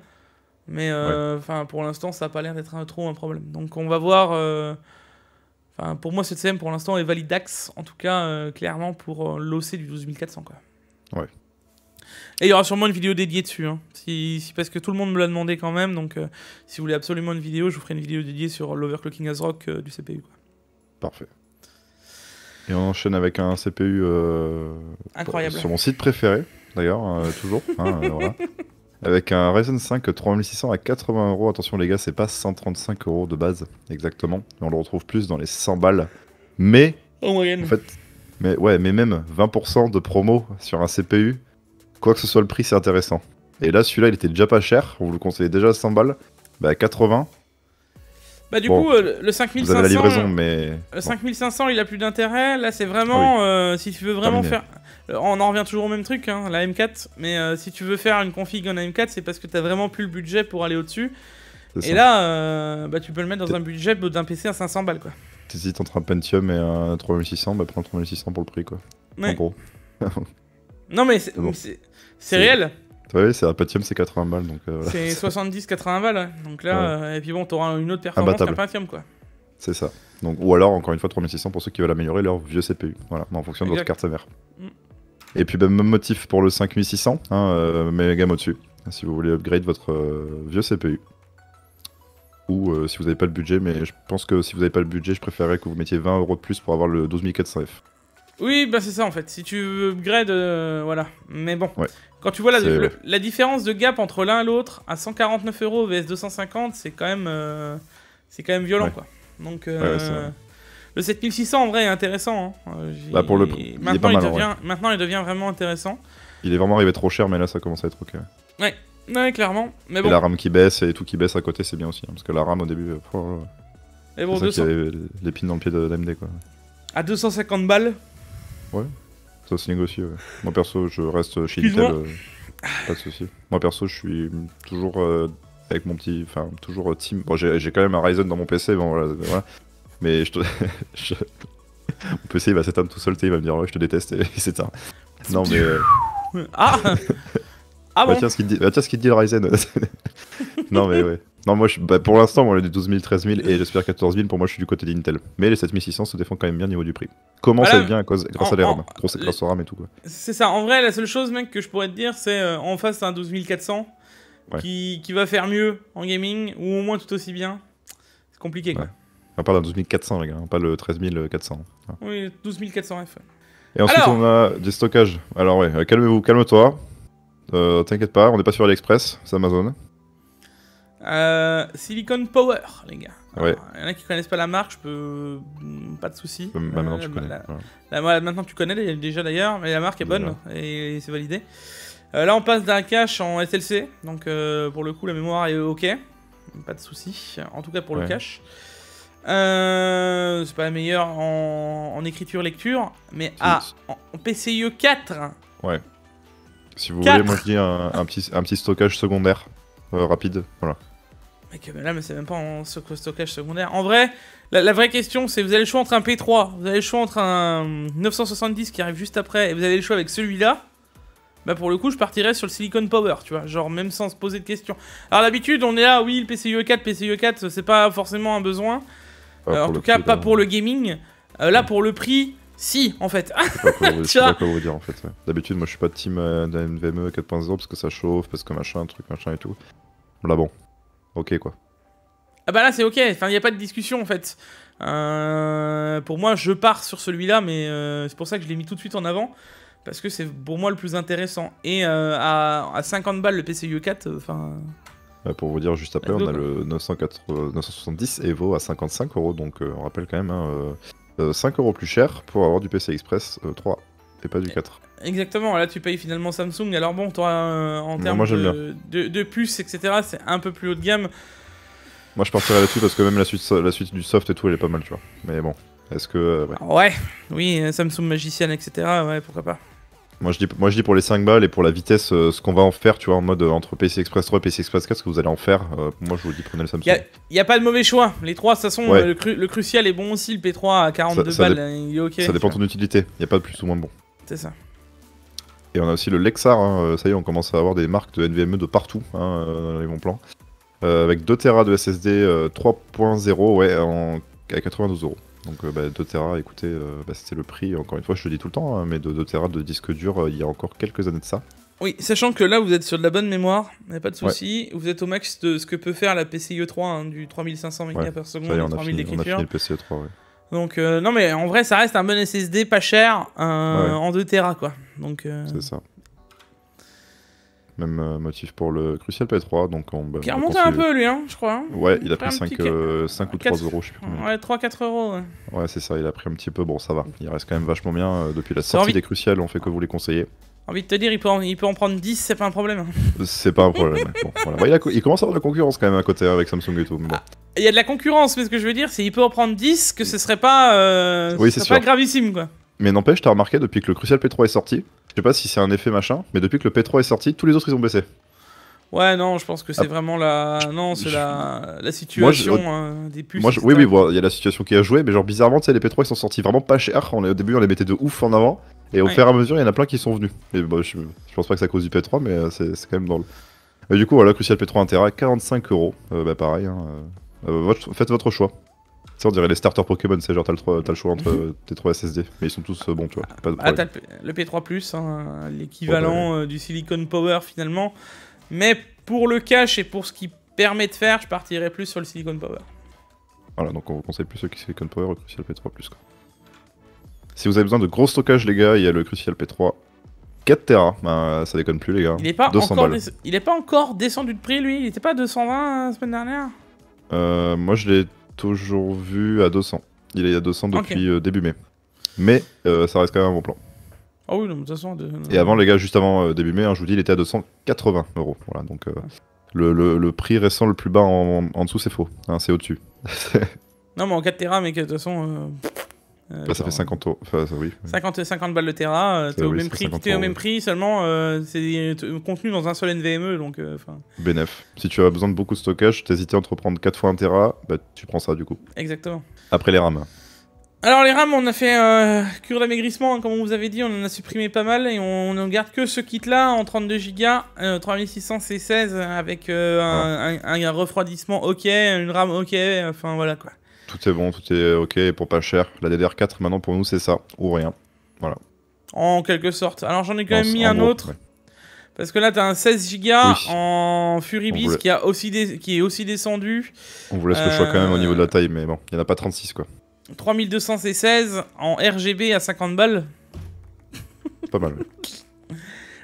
Mais enfin, pour l'instant, ça a pas l'air d'être un, trop un problème. Donc on va voir. Enfin, pour moi, cette CM pour l'instant est valide d'axe en tout cas, clairement pour l'OC du 12400. Quoi. Ouais. Et il y aura sûrement une vidéo dédiée dessus, hein. si, parce que tout le monde me l'a demandé quand même, donc euh, si vous voulez absolument une vidéo, je vous ferai une vidéo dédiée sur l'overclocking as rock euh, du CPU. Parfait. Et on enchaîne avec un CPU euh, sur mon site préféré, d'ailleurs, toujours. Hein, avec un Ryzen 5 3600 à 80 euros. Attention les gars, c'est pas 135 euros de base, exactement. On le retrouve plus dans les 100 balles. Mais, mais, ouais, mais même 20% de promo sur un CPU, Quoi que ce soit le prix, c'est intéressant. Et là, celui-là, il était déjà pas cher. On vous le conseillait déjà à 100 balles. Bah, 80. Bah, du coup, euh, le 5500. Vous avez la livraison, mais. Euh, le 5500, il a plus d'intérêt. Là, c'est vraiment. Ah euh, si tu veux vraiment faire. On en revient toujours au même truc, hein, la M4. Mais si tu veux faire une config en M4, c'est parce que tu t'as vraiment plus le budget pour aller au-dessus. Et là, bah, tu peux le mettre dans un budget d'un PC à 500 balles, quoi. T'hésites entre un Pentium et un 3600, bah prends le 3600 pour le prix, quoi. En gros. non, mais c'est. C'est réel Oui, c'est un Pentium, c'est 80 balles. donc. Euh, c'est 70-80 balles, donc là, euh, et puis bon, t'auras une autre performance qu'un Pentium, quoi. C'est ça. Donc, ou alors, encore une fois, 3600 pour ceux qui veulent améliorer leur vieux CPU, voilà, en fonction de votre carte mère. Mm. Et puis, même motif pour le 5600, hein, euh, mais gamme au-dessus, si vous voulez upgrade votre vieux CPU. Ou si vous n'avez pas le budget, mais je pense que si vous n'avez pas le budget, je préférerais que vous mettiez 20 euros de plus pour avoir le 12400F. Oui, bah c'est ça en fait. Si tu upgrade, euh, voilà. Mais bon, quand tu vois la, différence de gap entre l'un et l'autre à 149 euros vs 250, c'est quand même, euh, c'est quand même violent quoi. Donc euh, le 7600 en vrai est intéressant. Hein. Bah, pour le prix, maintenant il, devient, maintenant il devient vraiment intéressant. Il est vraiment arrivé trop cher, mais là ça commence à être ok. Ouais, clairement. Mais Et la RAM qui baisse et tout qui baisse à côté, c'est bien aussi, hein, parce que la RAM au début, c'est l'épine dans le pied de l'AMD quoi. À 250 balles, Ouais, ça se négocie. Ouais. Moi perso, je reste chez Intel, euh, pas de souci. Moi perso, je suis toujours euh, avec mon petit, enfin toujours euh, team. Bon, j'ai, quand même un Ryzen dans mon PC, bon voilà. Mais je te, je... mon PC il va s'éteindre tout seul, il va me dire ouais, je te déteste et il s'éteint. Ah, non mais. ah. Ah bah, ce qu'il dit, bah tiens, ce qu'il dit le Ryzen. non mais ouais. Non, moi, bah, pour l'instant, moi, les 12 000, 13 000 et j'espère 14 000, pour moi, je suis du côté d'Intel. Mais les 7600 se défendent quand même bien au niveau du prix. Comment ça vient grâce à les RAM, grâce, au RAM et tout, quoi. C'est ça. En vrai, la seule chose, mec, que je pourrais te dire, c'est euh, en face, t'as un 12 400 qui, qui, va faire mieux en gaming ou au moins tout aussi bien. C'est compliqué, quoi. Ouais. On parle d'un 12 400, les gars, hein, pas le 13 400. Oui, 12 400 F. Et ensuite, on a du stockage. Alors, ouais, euh, calmez calme-toi. Euh, t'inquiète pas, on n'est pas sur AliExpress, c'est Amazon. Euh, Silicon Power, les gars. ouais. Il y en a qui connaissent pas la marque, je peux. Mm, pas de souci. Bah, bah, euh, maintenant, tu connais. maintenant, tu connais déjà d'ailleurs, mais la marque est bonne et c'est validé. Euh, là, on passe d'un cache en SLC, donc pour le coup, la mémoire est OK. Pas de souci, en tout cas pour le cache. c'est pas la meilleure en, écriture-lecture, mais à ah, en, PCIe 4. Ouais. Si vous voulez, moi je dis un, petit, un petit stockage secondaire rapide. Voilà là, mais c'est même pas en stockage secondaire. En vrai, la, vraie question, c'est vous avez le choix entre un P3, vous avez le choix entre un 970 qui arrive juste après, et vous avez le choix avec celui-là. Bah pour le coup, je partirais sur le Silicon Power, tu vois, genre même sans se poser de questions. Alors d'habitude, on est là, oui, le PCIe 4, PCIe 4, c'est pas forcément un besoin. Euh, en tout cas, pas pour le gaming. Euh, là, pour le prix, si, en fait. Je pas quoi vous dire, en fait. D'habitude, moi, je suis pas de team euh, NVMe 4.0 e parce que ça chauffe, parce que machin, truc, machin et tout. Là, bon, ok, quoi. Ah bah là, c'est ok. Enfin, il n'y a pas de discussion, en fait. Euh, pour moi, je pars sur celui-là, mais euh, c'est pour ça que je l'ai mis tout de suite en avant. Parce que c'est pour moi le plus intéressant. Et euh, à, 50 balles le pcu 4, enfin. Bah, pour vous dire juste après, on a le 970 Evo à 55 euros. Donc on rappelle quand même 5 hein, euros plus cher pour avoir du PC Express 3 pas du 4. Eh, exactement, là tu payes finalement Samsung, alors bon, toi euh, en termes de, de, etc., c'est un peu plus haut de gamme. Moi je partirais là-dessus parce que même la suite, la suite du soft et tout, elle est pas mal, tu vois. Mais bon, est-ce que. Euh, ouais. oui, euh, Samsung magicienne etc., ouais, pourquoi pas. Moi je, dis, moi je dis pour les 5 balles et pour la vitesse, ce qu'on va en faire, tu vois, en mode entre PC Express 3 et PC Express 4, ce que vous allez en faire, moi je vous dis prenez le Samsung. Il n'y a, pas de mauvais choix. Les trois ça sont le, crucial est bon aussi, le P3 à 42 balles, hein, ok. Ça dépend de ton utilité, il n'y a pas de plus ou moins bon. C'est ça. Et on a aussi le Lexar, hein. euh, ça y est, on commence à avoir des marques de NVMe de partout hein, euh, dans les bons plans. Euh, avec 2 Tera de SSD 3.0, en, à 92 euros. Donc 2 bah, Tera, écoutez, bah, c'était le prix, encore une fois, je te le dis tout le temps, hein, mais de 2 Tera de disque dur, il y a encore quelques années de ça. Oui, sachant que là, vous êtes sur de la bonne mémoire, il pas de souci. Vous êtes au max de ce que peut faire la PCIe 3, du 3500 mbps ouais. 3000 d'écriture. On a le PCIe 3, ouais. Donc, euh, non, mais en vrai, ça reste un bon SSD pas cher en 2 Tera, quoi. Donc, euh, C'est ça. Même euh, motif pour le Crucial P3. Donc on, a un peu, lui, hein, je crois. Hein. Ouais, il a pris, 5, ou 3 euros, je sais plus Ouais, 3-4 euros. Ouais, ouais c'est ça, il a pris un petit peu. Bon, ça va. Il reste quand même vachement bien. depuis la sortie des crucial on fait que vous les conseiller envie de te dire, il peut en, prendre 10, c'est pas un problème. C'est pas un problème. il, commence à avoir de la concurrence quand même à côté avec Samsung et tout. Ah, il y a de la concurrence, mais ce que je veux dire, c'est qu'il peut en prendre 10, que ce serait pas, euh, ce serait pas gravissime quoi. Mais n'empêche, t'as remarqué depuis que le Crucial P3 est sorti, je sais pas si c'est un effet machin, mais depuis que le P3 est sorti, tous les autres ils ont baissé. Ouais, non, je pense que c'est vraiment la, non, la... la, situation hein, des puces. oui, oui, il y a la situation qui a joué, mais genre bizarrement, tu sais, les P3 ils sont sortis vraiment pas cher. On, au début, on les mettait de ouf en avant, et au fur et à mesure, il y en a plein qui sont venus. mais je, pense pas que c'est à cause du P3, mais euh, c'est quand même drôle. du coup, voilà, Crucial P3 Intera, 45 euros. Euh, bah, pareil, hein, euh, faites votre choix. Ça, on dirait les starters Pokémon, c'est genre t'as le, choix entre tes 3 SSD, mais ils sont tous bons, tu vois. ah, t'as le, P3, plus hein, l'équivalent du Silicon Power finalement. Mais pour le cash et pour ce qui permet de faire, je partirai plus sur le Silicon Power. Voilà, donc on vous conseille plus ceux le Silicon Power ou Crucial P3 Plus. Quoi. Si vous avez besoin de gros stockage, les gars, il y a le Crucial P3 4 Tera. Ben, ça déconne plus, les gars. Il est pas, encore, descendu de prix, lui Il était pas à 220 euh, la semaine dernière euh, Moi, je l'ai toujours vu à 200. Il est à 200 depuis euh, début mai. Mais euh, ça reste quand même un bon plan. Ah oui, de toute façon. Et avant, les gars, juste avant euh, début mai, hein, je vous dis, il était à 280 euros. Voilà, donc euh, le, prix récent le plus bas en, dessous, c'est faux. Hein, c'est au-dessus. non, mais en 4 Tera, mais de toute façon. Euh, bah, ça fait 50 hein. euros. oui, 50, balles de Tera, t'es au, même prix, es au même prix, seulement c'est contenu dans un seul NVMe. Donc, Si tu as besoin de beaucoup de stockage, t'hésites à entreprendre 4 fois 1 Tera, bah, tu prends ça du coup. Exactement. Après les RAM. Alors les rames, on a fait un euh, cure d'amaigrissement, hein, comme on vous avait dit, on en a supprimé pas mal et on ne garde que ce kit-là en 32 Go, 3600 C16 avec euh, un, refroidissement OK, une rame OK, enfin voilà quoi. Tout est bon, tout est OK pour pas cher. La DDR4 maintenant pour nous c'est ça ou rien, voilà. En quelque sorte. Alors j'en ai quand même mis un autre. Parce que là, t'as un 16 Go en Furibis qui, a aussi qui est aussi descendu. On vous laisse le choix quand même au euh, niveau de la taille, mais bon, il n'y en a pas 36 quoi. 3216 en RGB à 50 balles. Pas mal.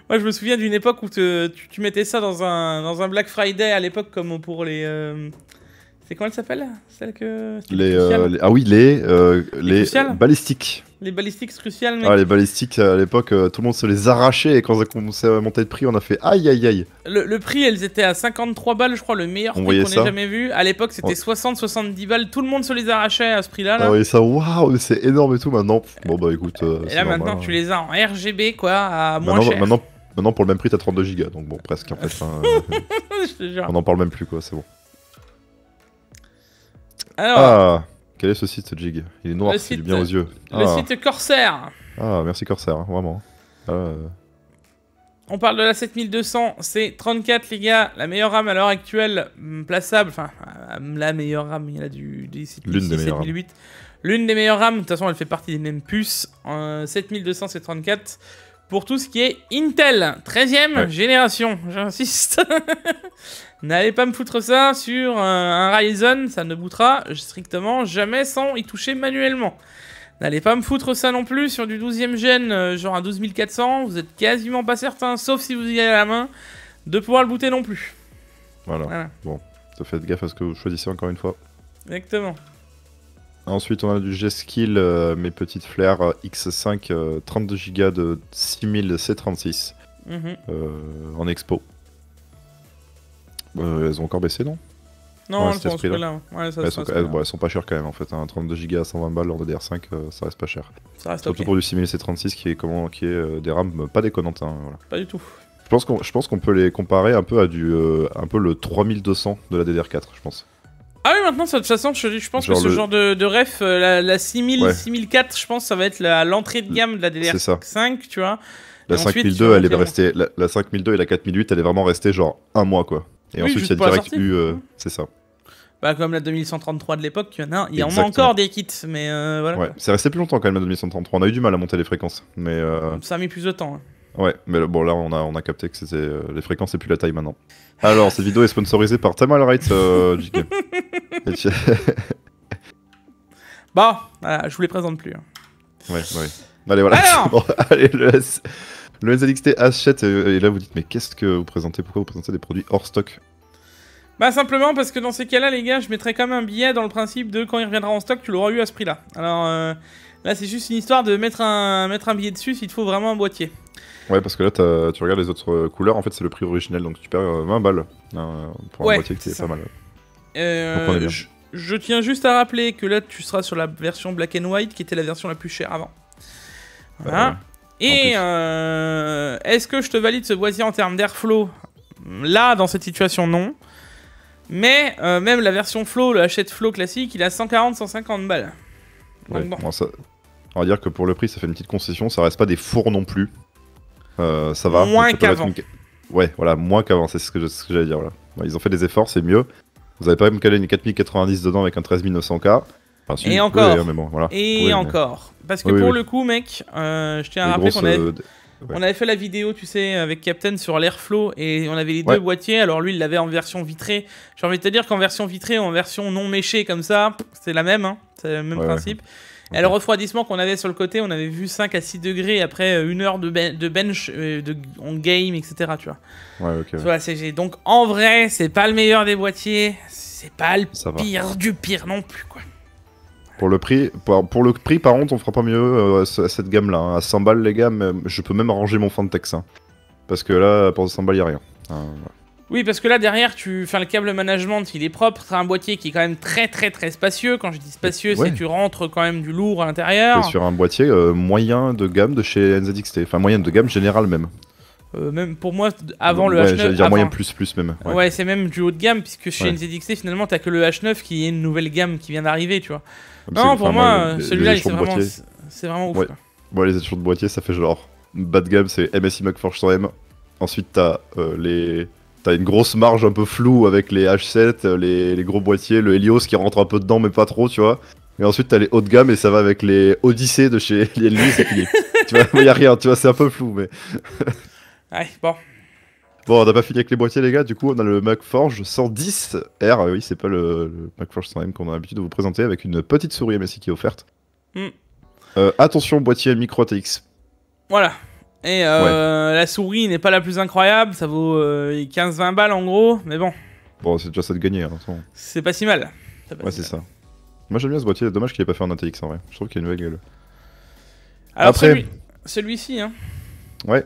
Moi, je me souviens d'une époque où tu, mettais ça dans un, dans un Black Friday à l'époque, comme pour les, euh, c'est comment elle s'appelle Celle que. Euh, les, ah oui, les, euh, les, balistiques. Les balistiques cruciales. Ah, les balistiques, à l'époque, euh, tout le monde se les arrachait et quand ça commencé à monter de prix, on a fait aïe aïe aïe. Le, prix, elles étaient à 53 balles, je crois, le meilleur prix qu'on ait jamais vu. À l'époque, c'était 60-70 balles, tout le monde se les arrachait à ce prix-là. Ah oui, ça, waouh, c'est énorme et tout maintenant. Bon bah écoute. et là maintenant, hein. tu les as en RGB, quoi, à moins maintenant, cher. Maintenant, maintenant, pour le même prix, t'as 32 gigas, donc bon, presque en fait. Hein. on n'en parle même plus, quoi, c'est bon. Ah, quel est ce site, Jig Il est noir, il c'est bien aux yeux. le ah. site Corsair. Ah, merci Corsair, hein, vraiment. Euh. On parle de la 7200, c'est 34 les gars, la meilleure RAM à l'heure actuelle hum, plaçable, enfin hum, la meilleure RAM, il y en a du, L'une des meilleures L'une des meilleures RAM, de toute façon elle fait partie des mêmes puces, 7200 euh, c'est 34, pour tout ce qui est Intel 13e génération, j'insiste. N'allez pas me foutre ça sur euh, un Ryzen, ça ne bootera strictement jamais sans y toucher manuellement. N'allez pas me foutre ça non plus sur du 12e gen, euh, genre un 12400, vous êtes quasiment pas certain, sauf si vous y avez la main, de pouvoir le booter non plus. Voilà. voilà. Bon, faites gaffe à ce que vous choisissez encore une fois. Exactement. Ensuite, on a du G-Skill, euh, mes petites flares X5, 32 Go de 6000 C36 mhm. euh, en expo. Euh, elles ont encore baissé, non Non, elles, sont pas chères quand même en fait. 32 Go à 120 balles lors de 5 ça reste pas cher. Surtout pour du 6000 C36 qui est, comment, qui est des RAM pas déconnantes. Hein, pas du tout. Je pense qu'on peut les comparer un peu à du, un peu le 3200 de la DDR4, je pense. Ah oui, maintenant, de toute façon, je, pense que ce genre de, ref, euh, la, 6000, 6004, je pense, ça va être l'entrée de gamme de la DDR5, tu vois. La 5002, elle est restée, la, 5002 et la 4008, elle est vraiment restée genre un mois, quoi. Et ensuite, il y a direct eu. Euh, mmh. c'est ça. Bah, comme la 2133 de l'époque, il y en a, il en a encore des kits, mais euh, voilà. Ouais, c'est resté plus longtemps quand même la 2133. On a eu du mal à monter les fréquences, mais. Ça a mis plus de temps. Hein. Ouais, mais bon, là, on a, on a capté que c'était euh, les fréquences et plus la taille maintenant. Alors, cette vidéo est sponsorisée par Tamal Wright, euh, bon, je vous les présente plus. Hein. Ouais, ouais. Allez, voilà. allez, le, le SLXT achète, euh, et, là, vous dites, mais qu'est-ce que vous présentez Pourquoi vous présentez des produits hors stock bah simplement parce que dans ces cas-là les gars je mettrais quand même un billet dans le principe de quand il reviendra en stock tu l'auras eu à ce prix là. Alors Là, c'est juste une histoire de mettre un, mettre un billet dessus s'il te faut vraiment un boîtier. Ouais, parce que là, tu regardes les autres euh, couleurs, en fait, c'est le prix original, donc tu perds 20 euh, balles hein, pour un boîtier qui euh, est pas mal. Je, tiens juste à rappeler que là, tu seras sur la version black and white, qui était la version la plus chère avant. Voilà. Bah Et est-ce que je te valide ce boîtier en termes d'airflow Là, dans cette situation, non. Mais même la version Flow, le Hachette Flow classique, il a 140-150 balles. Ouais, bon. ça, on dire que pour le prix, ça fait une petite concession. Ça reste pas des fours non plus. Euh, ça va. Moins qu'avant. Ouais, voilà, moins qu'avant, c'est ce que, j'allais dire. Voilà. Ils ont fait des efforts, c'est mieux. Vous avez pas même calé une 4090 dedans avec un 13900K. et encore. Hein, et encore. Parce que pour le coup, mec, euh, je tiens à rappeler qu'on est... On avait fait la vidéo, tu sais, avec Captain sur l'airflow et on avait les deux boîtiers. Alors lui, il l'avait en version vitrée. J'ai envie de te dire qu'en version vitrée, ou en version non méchée comme ça, c'est la même, hein. c'est le même principe. Et le refroidissement qu'on avait sur le côté, on avait vu 5 à 6 degrés après euh, une heure de, ben, bench, euh, de, game, etc. Tu vois. Ouais, ok. donc en vrai, c'est pas le meilleur des boîtiers, c'est pas le pire du pire non plus, quoi. Pour le prix, pour, le prix par contre, on fera pas mieux euh, à cette gamme-là. Hein. À 100 balles, les gars, je peux même arranger mon de texte, hein. Parce que là, pour 100 balles, il a rien. Oui, parce que là, derrière, tu... fais le câble management, il est propre. c'est un boîtier qui est quand même très, très, très spacieux. Quand je dis spacieux, c'est que tu rentres quand même du lourd à l'intérieur. sur un boîtier euh, moyen de gamme de chez NZXT. Enfin, moyen de gamme général même. Euh, même pour moi, avant le H9. dire moyen plus plus même. Ouais, ouais c'est même du haut de gamme, puisque chez NZXT, finalement, t'as que le H9 qui est une nouvelle gamme qui vient d'arriver, tu vois non, pour moi, celui-là, c'est vraiment, vraiment ouf. Ouais. les éditions de boîtier, ça fait genre bas de gamme, c'est MSI Macforge 100M. Ensuite, t'as euh, les T'as une grosse marge un peu floue avec les H7, les, gros boîtiers, le Helios qui rentre un peu dedans mais pas trop, tu vois. Et ensuite t'as les haut de gamme et ça va avec les Odyssey de chez Helios. tu vois, il y a rien, tu vois, c'est un peu flou mais. ouais, bon. Bon, on n'a pas fini avec les boîtiers, les gars. Du coup, on a le MacForge 110R. Euh, oui, c'est pas le, MacForge 100M qu'on a l'habitude de vous présenter avec une petite souris MSI qui est offerte. Hmm. Euh, attention, boîtier micro ATX. Voilà. Et euh, la souris n'est pas la plus incroyable. Ça vaut 15-20 balles en gros, mais bon. Bon, c'est déjà ça de gagner. Hein, c'est pas si mal. ouais, c'est ça. Moi, j'aime bien ce boîtier. Dommage qu'il ait pas fait un ATX en vrai. Je trouve qu'il y a une nouvelle gueule. Après... celui-ci, hein. Ouais,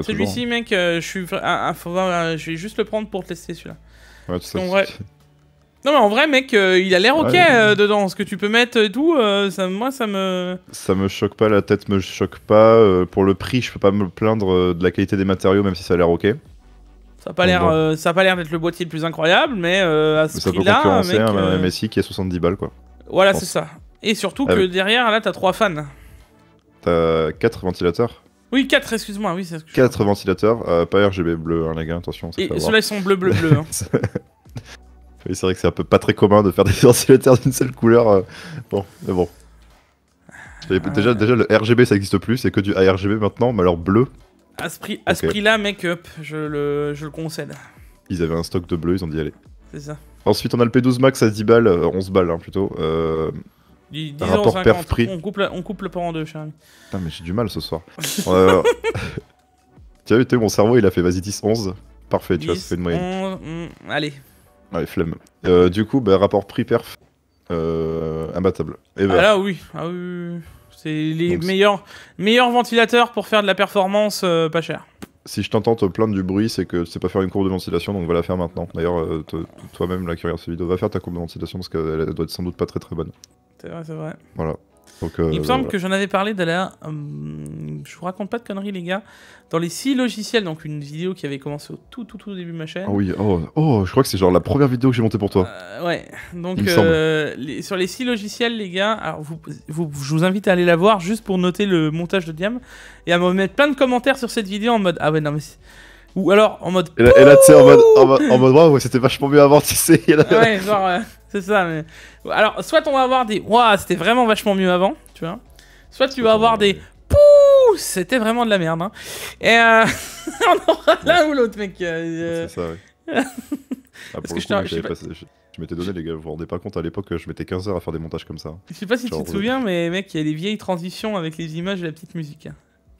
celui-ci, mec, euh, je suis. Euh, je vais juste le prendre pour tester celui-là. Ouais, tout ça vrai... Non, mais en vrai, mec, euh, il a l'air ok dedans. Ce que tu peux mettre et tout, ça, moi, ça me. Ça me choque pas, la tête me choque pas. pour le prix, je peux pas me plaindre de la qualité des matériaux, même si ça a l'air ok. Ça a pas l'air ça pas l'air d'être le boîtier le plus incroyable, mais à ce prix-là. Ça concurrencer un hein, MSI qui est 70 balles, quoi. Voilà, c'est ça. Et surtout ah que derrière, là, t'as 3 fans. T'as quatre ventilateurs oui, 4, excuse-moi, oui, c'est 4 ventilateurs, euh, pas RGB bleu, hein, les gars, attention. Et ceux-là, ils sont bleu, bleu, bleu. Hein. oui, c'est vrai que c'est un peu pas très commun de faire des ventilateurs d'une seule couleur. Euh. Bon, mais bon. Ah. Déjà, déjà, le RGB ça existe plus, c'est que du ARGB maintenant, mais alors bleu, À ce prix- là mec, up, je le, je le concède. ils avaient un stock de bleu, ils ont dit allez. C'est ça. Ensuite, on a le P12 Max à 10 balles, 11 euh, balles hein, plutôt. Euh, rapport 50. perf prix. On coupe, on coupe le port en deux, cher ami. Putain, mais j'ai du mal ce soir. euh... Tiens, vu, mon cerveau, il a fait vas-y 10, 11. Parfait, tu as fait une moyenne. Hmm, allez. allez. flemme. Euh, du coup, bah, rapport prix-perf, euh, imbattable. Et eh ben. Ah là, oui. Ah, oui. C'est les meilleurs, meilleurs ventilateurs pour faire de la performance euh, pas cher. si je t'entends te plaindre du bruit, c'est que tu sais pas faire une courbe de ventilation, donc va la faire maintenant. D'ailleurs, euh, toi-même, la qui regarde cette vidéo, va faire ta courbe de ventilation parce qu'elle doit être sans doute pas très très bonne. C'est vrai, c'est vrai. Voilà. Euh, Il me semble que j'en avais parlé d'ailleurs. Hum, je vous raconte pas de conneries, les gars. Dans les six logiciels, donc une vidéo qui avait commencé au tout, tout, tout début de ma chaîne. Ah oui, oh, oh je crois que c'est genre la première vidéo que j'ai montée pour toi. Euh, ouais, donc euh, sur les six logiciels, les gars, je vous invite à aller la voir juste pour noter le montage de Diam et à me mettre plein de commentaires sur cette vidéo en mode Ah ouais, non, mais ou alors en mode. Et là, tu sais, en mode, en c'était vachement mieux avant, tu sais. ouais, genre, euh, c'est ça. Mais... Alors, soit on va avoir des waouh, c'était vraiment vachement mieux avant, tu vois. Soit tu vas avoir des pouh, c'était vraiment de la merde. Hein. Et euh... on aura l'un ou l'autre, mec. Euh, euh. C'est ça, ouais. Parce que coup, je, je m'étais donné, les gars, vous vous rendez pas compte, à l'époque, je mettais 15 heures à faire des montages comme ça. Hein. Je sais pas si tu te souviens, mais mec, il y a des vieilles transitions avec les images et la petite musique. Hein.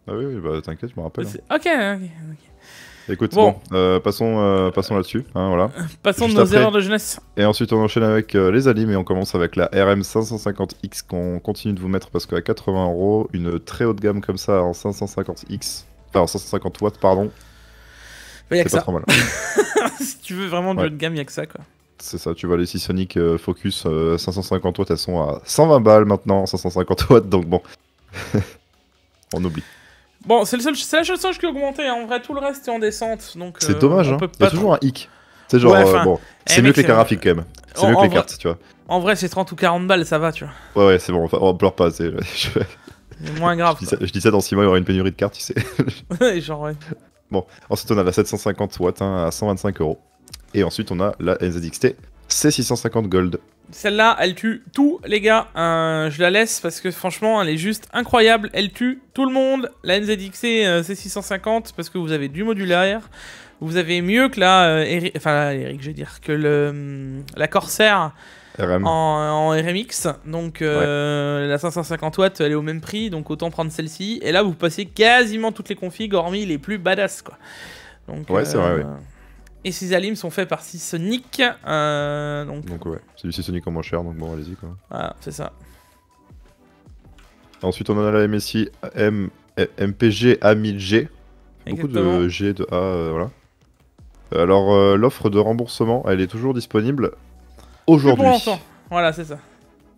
Ah oui, oui bah t'inquiète, je me rappelle. Hein. Ok, ok, ok. Écoute, bon, euh, passons, euh, passons là-dessus. Hein, voilà. Passons de nos erreurs de jeunesse. Et ensuite, on enchaîne avec euh, les alim et on commence avec la RM550X qu'on continue de vous mettre parce qu'à 80 euros, une très haute gamme comme ça en 550X, enfin en 550 watts, pardon. Il bah, pas Trop mal. si tu veux vraiment de ouais. gamme, il a que ça quoi. C'est ça, tu vois, les 6sonic Focus 550 watts, elles sont à 120 balles maintenant, 550 watts, donc bon, on oublie. Bon, c'est le seul, la seule chose qui a augmenté. Hein. En vrai, tout le reste est en descente. donc C'est euh, dommage, hein. il toujours un hic. C'est genre, euh, bon, c'est mieux que les graphiques quand même. C'est mieux que les cartes, tu vois. En vrai, c'est 30 ou 40 balles, ça va, tu vois. Ouais, ouais, c'est bon, on pleure pas. C'est moins grave. je, dis ça, dans 6 mois, il y aura une pénurie de cartes, tu sais. genre, ouais. Bon, ensuite, on a la 750 watts hein, à 125 euros. Et ensuite, on a la NZXT c'est 650 gold. Celle-là, elle tue tout, les gars. Euh, je la laisse parce que franchement, elle est juste incroyable. Elle tue tout le monde. La NZXC, euh, c'est 650 parce que vous avez du modulaire. Vous avez mieux que la... Euh, enfin, Eric, je dire. Que euh, la Corsair... En, RMX. Donc la 550 watts, elle est au même prix, donc autant prendre celle-ci. Et là, vous passez quasiment toutes les configs, hormis les plus badass, quoi. ouais, c'est vrai. oui. Et ces alims sont faits par Sisonic. Euh, donc... ouais, c'est du Sisonic en moins cher, donc bon, allez-y quoi. Voilà, c'est ça. Ensuite, on en a la MSI M, MPG A1000G. Beaucoup de G, de A, euh, voilà. Alors, euh, l'offre de remboursement, elle est toujours disponible aujourd'hui. Voilà, c'est ça.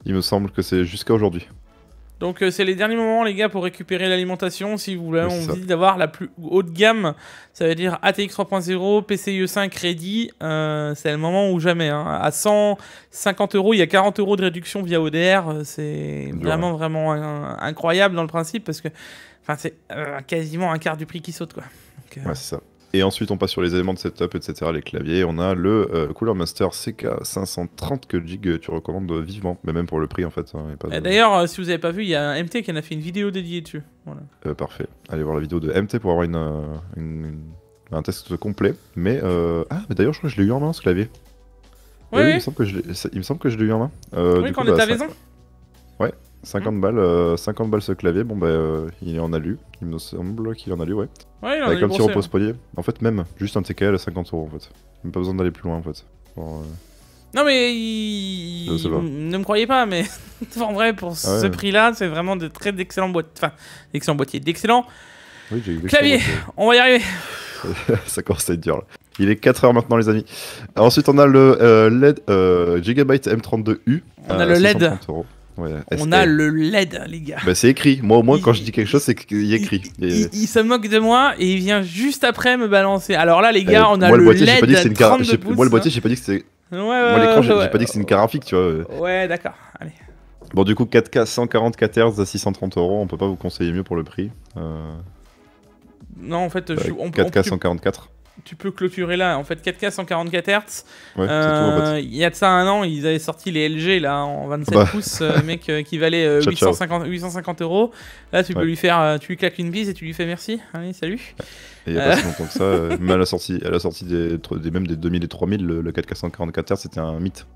Il me semble que c'est jusqu'à aujourd'hui. Donc euh, c'est les derniers moments les gars pour récupérer l'alimentation si vous voulez vous dit d'avoir la plus haute gamme. Ça veut dire ATX 3.0, PCIe 5 crédit c'est le moment ou jamais. Hein. À 150 euros, il y a 40 euros de réduction via ODR. Euh, c'est vraiment hein. vraiment incroyable dans le principe parce que c'est euh, quasiment un quart du prix qui saute quoi. ouais, c'est ça. Et ensuite, on passe sur les éléments de setup, etc., les claviers. On a le euh, Cooler Master CK530 que Jig, euh, tu recommandes vivement, mais même pour le prix en fait. Hein, eh, d'ailleurs, euh, si vous avez pas vu, il y a un MT qui en a fait une vidéo dédiée dessus. parfait. Allez voir la vidéo de MT pour avoir une, un test complet. Mais ah, mais d'ailleurs, je crois que je l'ai eu en main ce clavier. Eh oui, Il me semble que je l'ai eu en main. oui, quand on était bah, à Ouais. 50 balles, 50 euh, balles ce clavier, bon bah euh, il en a lu, il me semble qu'il en a lu, ouais. Ouais, il en a Avec un petit repose En fait, même, juste un TKL à 50 euros en fait. pas besoin d'aller plus loin en fait. Euh, non mais ne me croyez pas, mais en vrai pour ah ce prix-là, c'est vraiment de très d'excellents boîtiers, enfin d'excellents boîtiers, d'excellents Oui, claviers. On va y arriver. ça commence à être dur Il est 4h maintenant, les amis. Ensuite, on a le euh, LED Gigabyte M32U. On a le LED on a le LED, hein, les gars. Bah, c'est écrit. Moi, au moins, quand je dis quelque chose, c'est écrit. Il, se moque de moi et il vient juste après me balancer. Alors là, les eh, gars, on a le, LED. Moi, le boîtier, j'ai pas dit que c'était. Ouais, ouais, moi, l'écran, j'ai pas dit que c'était une carafique, tu vois. Ouais, d'accord. Allez. Bon, du coup, 4K 144 Hz à 630 euros, on peut pas vous conseiller mieux pour le prix. Euh. Non, en fait, je... on, 4K 144 tu peux clôturer là. En fait, 4K 144 Hz. Euh, il y a de ça un an, ils avaient sorti les LG là en 27 ah bah. pouces, euh, mec, euh, qui valait 850, euros. Là, tu peux lui faire, tu lui claques une bise et tu lui fais merci. salut. Et il a pas si longtemps que ça, même à la sortie, à la sortie des, des, des 2000 et 3000, le, 4K 144 Hz c'était un mythe.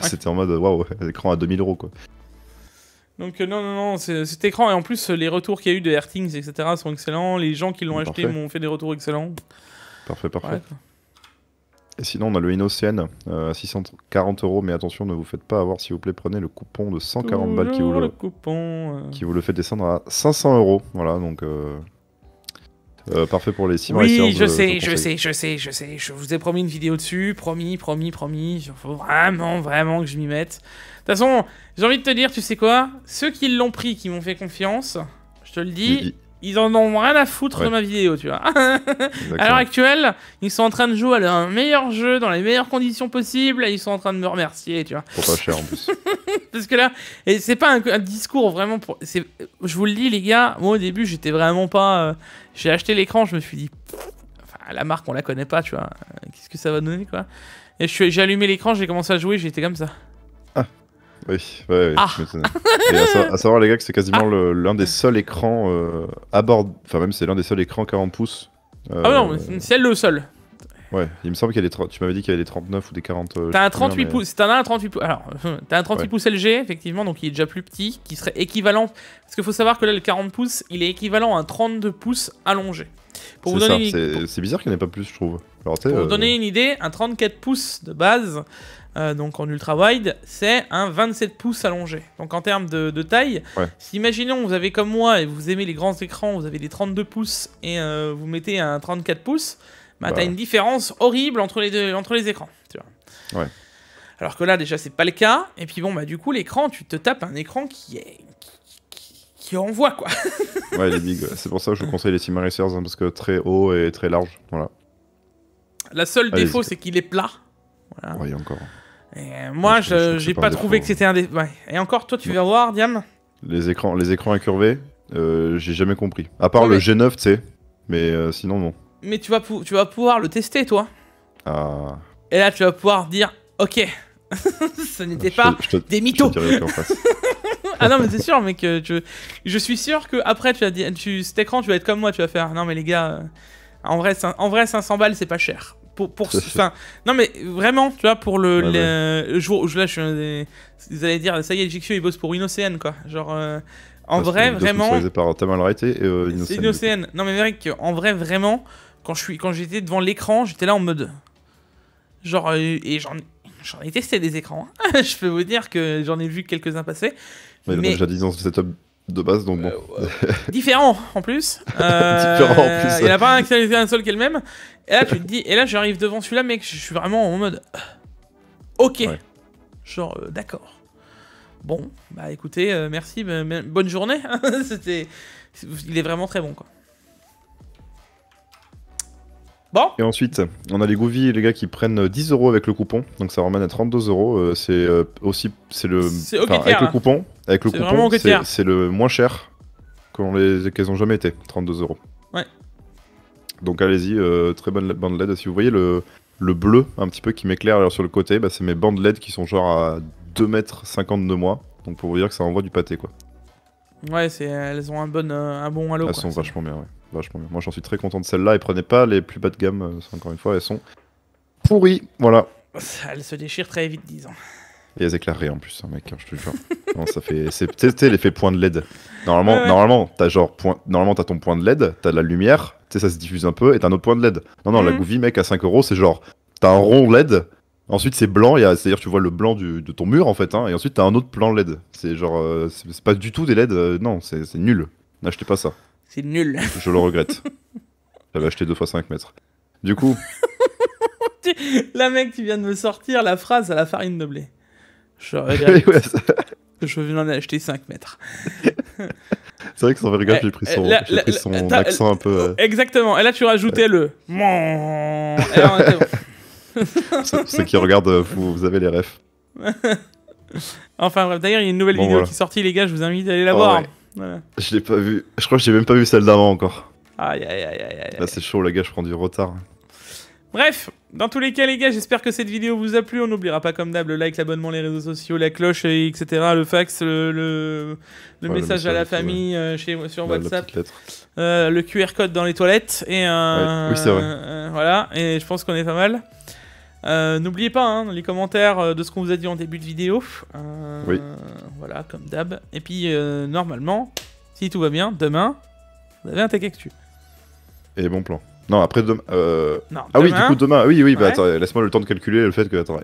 C'était en mode waouh, écran à 2000 euros quoi. Donc non, non, non, cet écran, et en plus les retours qu'il y a eu de Hertings, etc., sont excellents. Les gens qui l'ont acheté m'ont fait des retours excellents. Parfait, parfait. Et sinon, on a le InnoCN à 640 euros, mais attention, ne vous faites pas avoir, s'il vous plaît, prenez le coupon de 140 balles euh. qui vous le, fait descendre à 500 euros. Voilà, donc euh, euh, parfait pour les 6 mois. Oui, je sais, je sais, je sais, je sais. Je vous ai promis une vidéo dessus, promis, promis, promis. Il faut vraiment, vraiment que je m'y mette. De toute façon, j'ai envie de te dire, tu sais quoi Ceux qui l'ont pris, qui m'ont fait confiance, je te le dis, ils en ont rien à foutre de ma vidéo, tu vois. à l'heure actuelle, ils sont en train de jouer à un meilleur jeu dans les meilleures conditions possibles et ils sont en train de me remercier, tu vois. Pour cher en plus. Parce que là, et c'est pas un, discours vraiment pour. Je vous le dis, les gars, moi au début, j'étais vraiment pas. Euh, j'ai acheté l'écran, je me suis dit. la marque, on la connaît pas, tu vois. Qu'est-ce que ça va donner, quoi. Et j'ai allumé l'écran, j'ai commencé à jouer, j'étais comme ça. Oui, ouais, ah. Et à, savoir, les gars, que c'est quasiment ah. l'un des seuls écrans à euh, bord. Enfin, même, c'est l'un des seuls écrans 40 pouces. Euh, ah non, c'est le seul. Ouais, il me semble qu'il y a des Tu m'avais dit qu'il y avait des 39 ou des 40. Euh, t'as un 38 pouces. un 38 pouces. Alors, t'as un 38 pouces LG, effectivement, donc il est déjà plus petit, qui serait équivalent. Parce qu'il faut savoir que là, le 40 pouces, il est équivalent à un 32 pouces allongé. Pour vous donner une... C'est bizarre qu'il n'y en ait pas plus, je trouve. Alors, pour vous donner une idée, un 34 pouces de base euh, donc en ultra wide, c'est un 27 pouces allongé. Donc en termes de, taille, si imaginons vous avez comme moi et vous aimez les grands écrans, vous avez des 32 pouces et euh, vous mettez un 34 pouces, bah, bah. t'as une différence horrible entre les, deux, entre les écrans. Alors que là déjà c'est pas le cas, et puis bon bah du coup l'écran, tu te tapes un écran qui est qui envoie quoi. ouais, les big. C'est pour ça que je vous conseille les Sim hein, parce que très haut et très large. Voilà. La seule défaut, c'est qu'il est plat. Voilà. Oui, encore moi, je j'ai pas trouvé que c'était un des. Et encore, toi, tu vas voir, Diane Les écrans, les écrans incurvés, euh, j'ai jamais compris. À part le G9, tu sais. Mais euh, sinon, non. Mais tu vas, tu vas pouvoir le tester, toi. Ah. Et là, tu vas pouvoir dire Ok, ce n'était pas des mythos. Ah non, mais c'est sûr, mec. Je, suis sûr que après, tu vas dire, cet écran, tu vas être comme moi, tu vas faire. Non, mais les gars, euh, en vrai, en vrai 500 balles, c'est pas cher pour, pour non mais vraiment, tu vois, pour le, je, je vous allez dire, ça y est, Jixio, il bosse pour une quoi. Genre, euh, en vrai, vraiment. C'est par Tamal et euh, Non mais mec, en vrai, vraiment, quand je suis, quand j'étais devant l'écran, j'étais là en mode, genre, euh, et j'en, j'en ai testé des écrans. Hein. je peux vous dire que j'en ai vu quelques-uns passer. Mais, déjà de base, donc bon. Euh, différent en plus. Euh, il a pas un, un sol qui est le même. Et là, tu te dis, et là, j'arrive devant celui-là, mec, je suis vraiment en mode. Euh, ok. Genre, d'accord. Bon, bah écoutez, merci, ben, ben, bonne journée. Hein. C'était. Il est vraiment très bon, quoi. Bon. Et ensuite, on a les et les gars qui prennent 10 euh, euros avec le coupon, donc ça ramène à 32 euros. Euh, c'est euh, aussi, c'est le, avec le hein. coupon, avec le coupon, c'est le moins cher qu'elles ont jamais été, 32 euros. Ouais. Donc allez-y, très bonne bande LED. Si vous voyez le, le bleu un petit peu qui m'éclaire sur le côté, bah, c'est mes bandes LED qui sont genre à 2m50 de moi. Donc pour vous dire que ça envoie du pâté quoi. Ouais, elles ont un bon, un bon halo. Elles sont vachement bien, ouais. Moi, j'en suis très content de celle-là. Et prenez pas les plus bas de gamme, euh, encore une fois, elles sont pourries. Voilà. Elles se déchirent très vite, disons. Et elles éclairent en plus, hein, mec, hein, je te jure. ça fait. C'est l'effet point de LED. Normalement, normalement t'as genre point... normalement, as ton point de LED, t'as la lumière, tu ça se diffuse un peu, et t'as un autre point de LED. Non, non, la mhm. Goofy mec, à 5 euros, c'est genre. T'as un rond LED, ensuite c'est blanc, c'est-à-dire tu vois le blanc du... de ton mur en fait, hein, et ensuite t'as un autre plan LED. C'est genre. Euh, c'est pas du tout des LED, euh, non, c'est nul. N'achetez pas ça. C'est nul. Je le regrette. J'avais acheté deux fois 5 mètres. Du coup. la mec, tu viens de me sortir la phrase à la farine de blé. Je regrette. je viens d'en acheter 5 mètres. C'est vrai que sans vergogne, j'ai pris eh, son, pris son accent un peu. Euh. Exactement. Et là, tu rajoutais le le. Ceux qui regardent, euh, vous, vous avez les refs. enfin bref, d'ailleurs, il y a une nouvelle vidéo qui est sortie, les gars, je vous invite à aller la ah voir. Je l'ai pas vu. Je crois que j'ai même pas vu celle d'avant encore. Aïe aïe aïe aïe Là c'est chaud les gars, je prends du retard. Bref, dans tous les cas les gars, j'espère que cette vidéo vous a plu. On n'oubliera pas comme d'hab le like, l'abonnement, les réseaux sociaux, la cloche, etc. Le fax, le, message, à la famille euh, sur WhatsApp. Euh, le QR code dans les toilettes. Et, euh, oui, c'est vrai. Euh, voilà, et je pense qu'on est pas mal. Euh, n'oubliez pas hein, les commentaires euh, de ce qu'on vous a dit en début de vidéo. Euh, oui. Voilà, comme d'hab. Et puis, normalement, si tout va bien, demain, vous avez un tech Et bon plan. Non, après demain. ah oui, du coup, demain. Oui, oui, bah attends, laisse-moi le temps de calculer le fait que. Attends,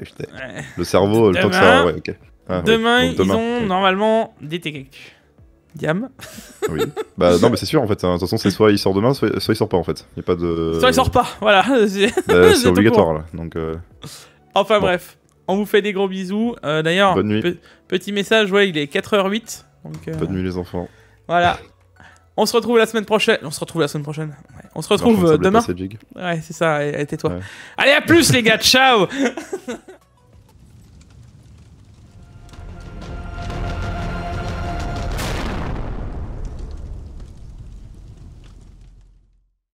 le cerveau, le temps que ça. demain, ah, ils ont normalement des tech Diam. Oui. Bah non, mais c'est sûr en fait. Hein. De toute façon, c'est soit il sort demain, soit, il sort pas en fait. Il y a pas de. Soit il sort pas, voilà. Bah, c'est obligatoire là. Donc. Euh, enfin bref, on vous fait des gros bisous. Euh, d'ailleurs, petit message, ouais, il est 4h08. Euh, Bonne nuit les enfants. Voilà. On se retrouve la semaine prochaine. On se retrouve la semaine prochaine. On se retrouve demain. Ouais, c'est ça. Et, toi Allez, à plus les gars. Ciao.